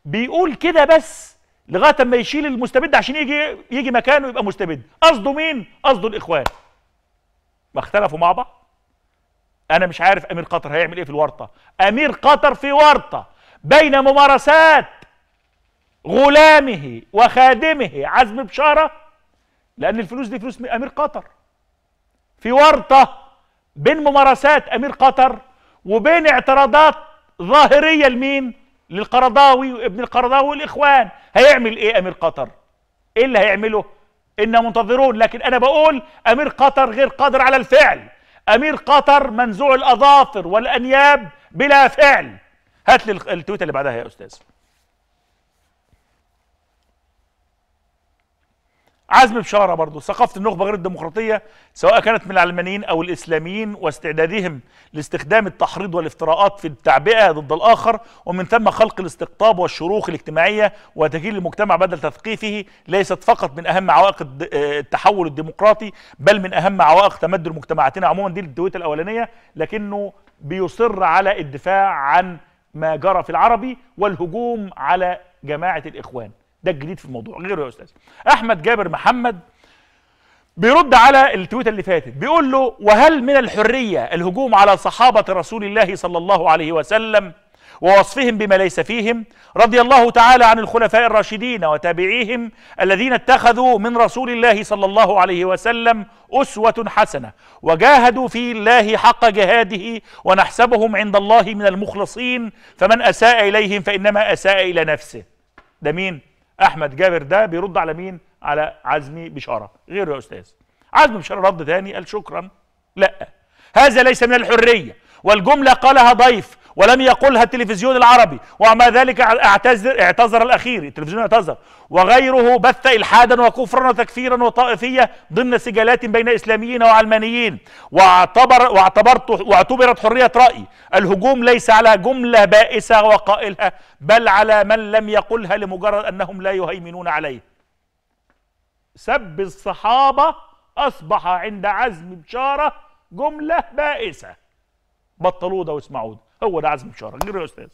بيقول كده بس لغايه اما يشيل المستبد عشان يجي يجي مكانه يبقى مستبد قصده مين قصده الاخوان ما اختلفوا مع بعض انا مش عارف امير قطر هيعمل ايه في الورطه امير قطر في ورطه بين ممارسات غلامه وخادمه عزم بشارة لأن الفلوس دي فلوس أمير قطر في ورطة بين ممارسات أمير قطر وبين اعتراضات ظاهرية لمين للقرضاوي وابن القرضاوي والإخوان هيعمل إيه أمير قطر إيه اللي هيعمله إن منتظرون لكن أنا بقول أمير قطر غير قادر على الفعل أمير قطر منزوع الأظافر والأنياب بلا فعل هات لي التويته اللي بعدها يا أستاذ عزم بشارة برضه ثقافة النخبة غير الديمقراطية سواء كانت من العلمانيين أو الإسلاميين واستعدادهم لاستخدام التحريض والافتراءات في التعبئة ضد الآخر ومن ثم خلق الاستقطاب والشروخ الاجتماعية وتجهيل المجتمع بدل تثقيفه ليست فقط من أهم عوائق آه، التحول الديمقراطي بل من أهم عوائق تمدد مجتمعاتنا عموما دي الدويتة الأولانية لكنه بيصر على الدفاع عن ما جرى في العربي والهجوم على جماعة الإخوان ده الجديد في الموضوع غيره يا استاذ احمد جابر محمد بيرد على التويته اللي فاتت بيقول له وهل من الحريه الهجوم على صحابه رسول الله صلى الله عليه وسلم ووصفهم بما ليس فيهم رضي الله تعالى عن الخلفاء الراشدين وتابعيهم الذين اتخذوا من رسول الله صلى الله عليه وسلم أسوة حسنة وجاهدوا في الله حق جهاده ونحسبهم عند الله من المخلصين فمن أساء إليهم فإنما أساء إلى نفسه ده مين؟ احمد جابر ده بيرد على مين على عزمي بشاره غيره يا استاذ عزمي بشاره رد تاني قال شكرا لا هذا ليس من الحريه والجمله قالها ضيف ولم يقلها التلفزيون العربي ومع ذلك اعتذر اعتذر الاخير التلفزيون اعتذر وغيره بث الحادا وكفرا وتكفيرا وطائفيه ضمن سجالات بين اسلاميين وعلمانيين واعتبر واعتبرت واعتبرت حريه راي الهجوم ليس على جمله بائسه وقائلها بل على من لم يقلها لمجرد انهم لا يهيمنون عليه سب الصحابه اصبح عند عزم بشاره جمله بائسه بطلوه ده واسمعوه ده هو ده عزمي بشاره جري يا استاذ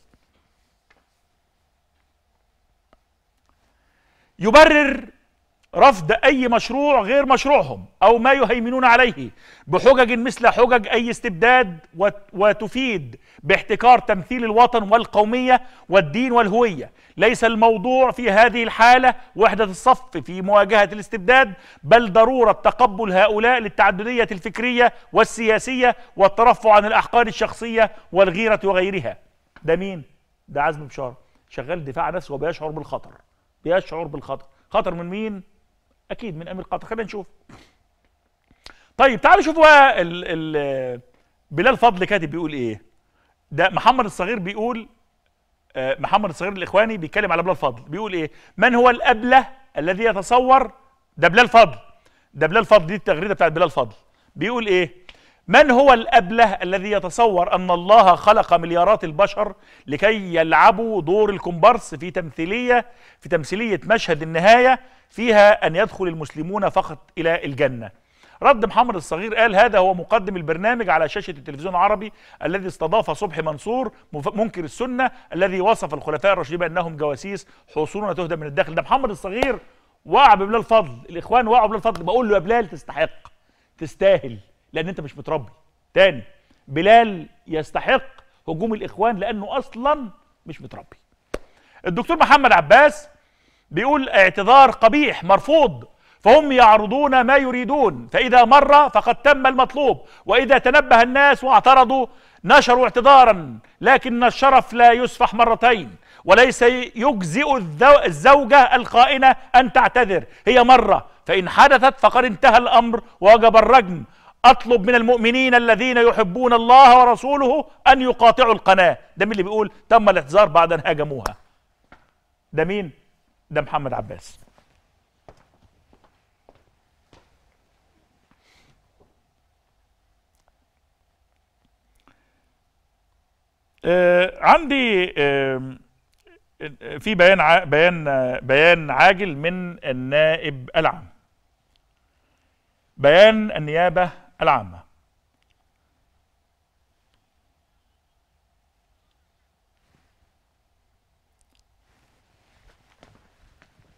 يبرر رفض أي مشروع غير مشروعهم أو ما يهيمنون عليه بحجج مثل حجج أي استبداد وتفيد باحتكار تمثيل الوطن والقومية والدين والهوية ليس الموضوع في هذه الحالة وحدة الصف في مواجهة الاستبداد بل ضرورة تقبل هؤلاء للتعددية الفكرية والسياسية والترفع عن الأحقاد الشخصية والغيرة وغيرها ده مين؟ ده عزمي بشار شغال دفاع نفسه وبيشعر بالخطر بيشعر بالخطر خطر من مين؟ اكيد من امير قطر خلينا نشوف طيب تعالوا شوفوا بقى ال ال بلال فضل كاتب بيقول ايه ده محمد الصغير بيقول آه، محمد الصغير الاخواني بيتكلم على بلال فضل بيقول ايه من هو الابله الذي يتصور ده بلال فضل ده بلال فضل دي التغريده بتاعت بلال فضل بيقول ايه من هو الأبله الذي يتصور أن الله خلق مليارات البشر لكي يلعبوا دور الكومبارس في تمثيلية في تمثيلية مشهد النهاية فيها أن يدخل المسلمون فقط إلى الجنة رد محمد الصغير قال هذا هو مقدم البرنامج على شاشة التلفزيون العربي الذي استضاف صبحي منصور منكر السنة الذي وصف الخلفاء الراشدين بأنهم جواسيس حصولنا تهدى من الداخل ده محمد الصغير وقع ببلال فضل الإخوان وقعوا ببلال فضل بقول له يا بلال تستحق تستاهل لان انت مش متربي تاني بلال يستحق هجوم الاخوان لانه اصلا مش متربي الدكتور محمد عباس بيقول اعتذار قبيح مرفوض فهم يعرضون ما يريدون فإذا مر فقد تم المطلوب وإذا تنبه الناس واعترضوا نشروا اعتذارا لكن الشرف لا يسفح مرتين وليس يجزئ الزوجة الخائنة أن تعتذر هي مرة فإن حدثت فقد انتهى الأمر وجب الرجم اطلب من المؤمنين الذين يحبون الله ورسوله ان يقاطعوا القناه ده مين اللي بيقول تم الاعتذار بعد ان هاجموها ده مين ده محمد عباس آه عندي آه في بيان ع... بيان بيان عاجل من النائب العام بيان النيابه العامة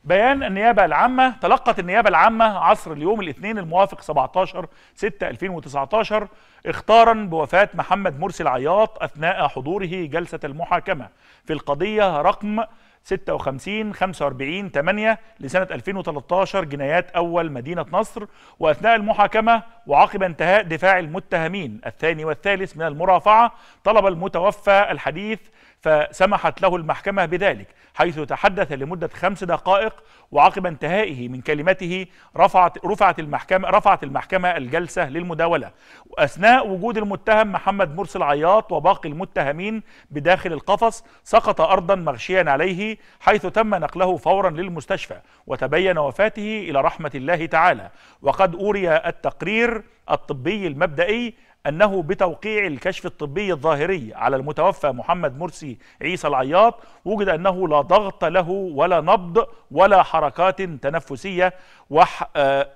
بيان النيابة العامة تلقت النيابة العامة عصر اليوم الاثنين الموافق 17 6 2019 اختارا بوفاة محمد مرسي العياط أثناء حضوره جلسة المحاكمة في القضية رقم 56 45 8 لسنة 2013 جنايات أول مدينة نصر وأثناء المحاكمة وعقب انتهاء دفاع المتهمين الثاني والثالث من المرافعة طلب المتوفى الحديث فسمحت له المحكمة بذلك حيث تحدث لمدة خمس دقائق وعقب انتهائه من كلمته رفعت رفعت المحكمة رفعت المحكمة الجلسة للمداولة وأثناء وجود المتهم محمد مرسي العياط وباقي المتهمين بداخل القفص سقط أرضا مغشيا عليه حيث تم نقله فورا للمستشفى وتبين وفاته إلى رحمة الله تعالى وقد أوري التقرير الطبي المبدئي أنه بتوقيع الكشف الطبي الظاهري على المتوفى محمد مرسي عيسى العياط وجد أنه لا ضغط له ولا نبض ولا حركات تنفسية وح آه،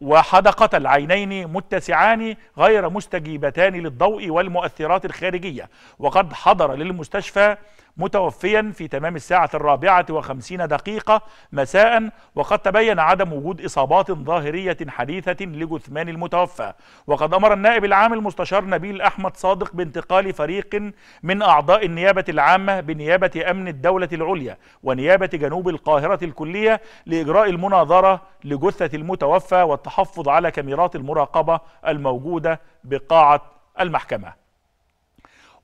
وحدقة العينين متسعان غير مستجيبتان للضوء والمؤثرات الخارجية وقد حضر للمستشفى متوفيا في تمام الساعة الرابعة وخمسين دقيقة مساء وقد تبين عدم وجود إصابات ظاهرية حديثة لجثمان المتوفى وقد أمر النائب العام المستشار نبيل أحمد صادق بانتقال فريق من أعضاء النيابة العامة بنيابة أمن الدولة العليا ونيابة جنوب القاهرة الكلية لإجراء المناظرة لجثة المتوفى والتحفظ على كاميرات المراقبة الموجودة بقاعة المحكمة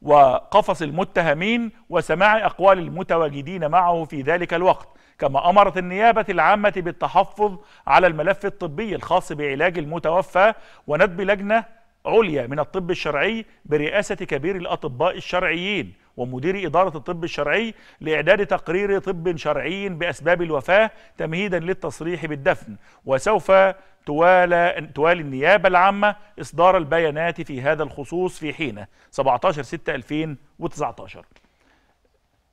وقفص المتهمين وسماع أقوال المتواجدين معه في ذلك الوقت كما أمرت النيابة العامة بالتحفظ على الملف الطبي الخاص بعلاج المتوفى وندب لجنة عليا من الطب الشرعي برئاسة كبير الأطباء الشرعيين ومدير إدارة الطب الشرعي لإعداد تقرير طب شرعي بأسباب الوفاة تمهيدا للتصريح بالدفن وسوف توالى توالي النيابة العامة إصدار البيانات في هذا الخصوص في حينه 17 6 2019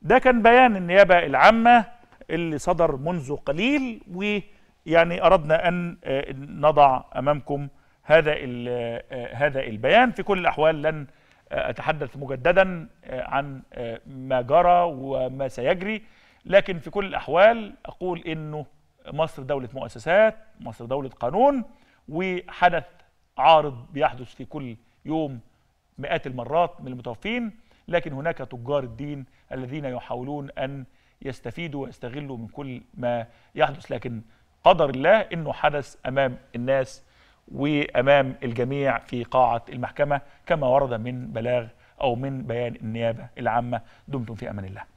ده كان بيان النيابة العامة اللي صدر منذ قليل ويعني أردنا أن آه، نضع أمامكم هذا آه، هذا البيان في كل الأحوال لن أتحدث مجددا آه، عن آه، ما جرى وما سيجري لكن في كل الأحوال أقول أنه مصر دولة مؤسسات مصر دولة قانون وحدث عارض بيحدث في كل يوم مئات المرات من المتوفين لكن هناك تجار الدين الذين يحاولون أن يستفيدوا ويستغلوا من كل ما يحدث لكن قدر الله أنه حدث أمام الناس وامام الجميع في قاعه المحكمه كما ورد من بلاغ او من بيان النيابه العامه دمتم في امان الله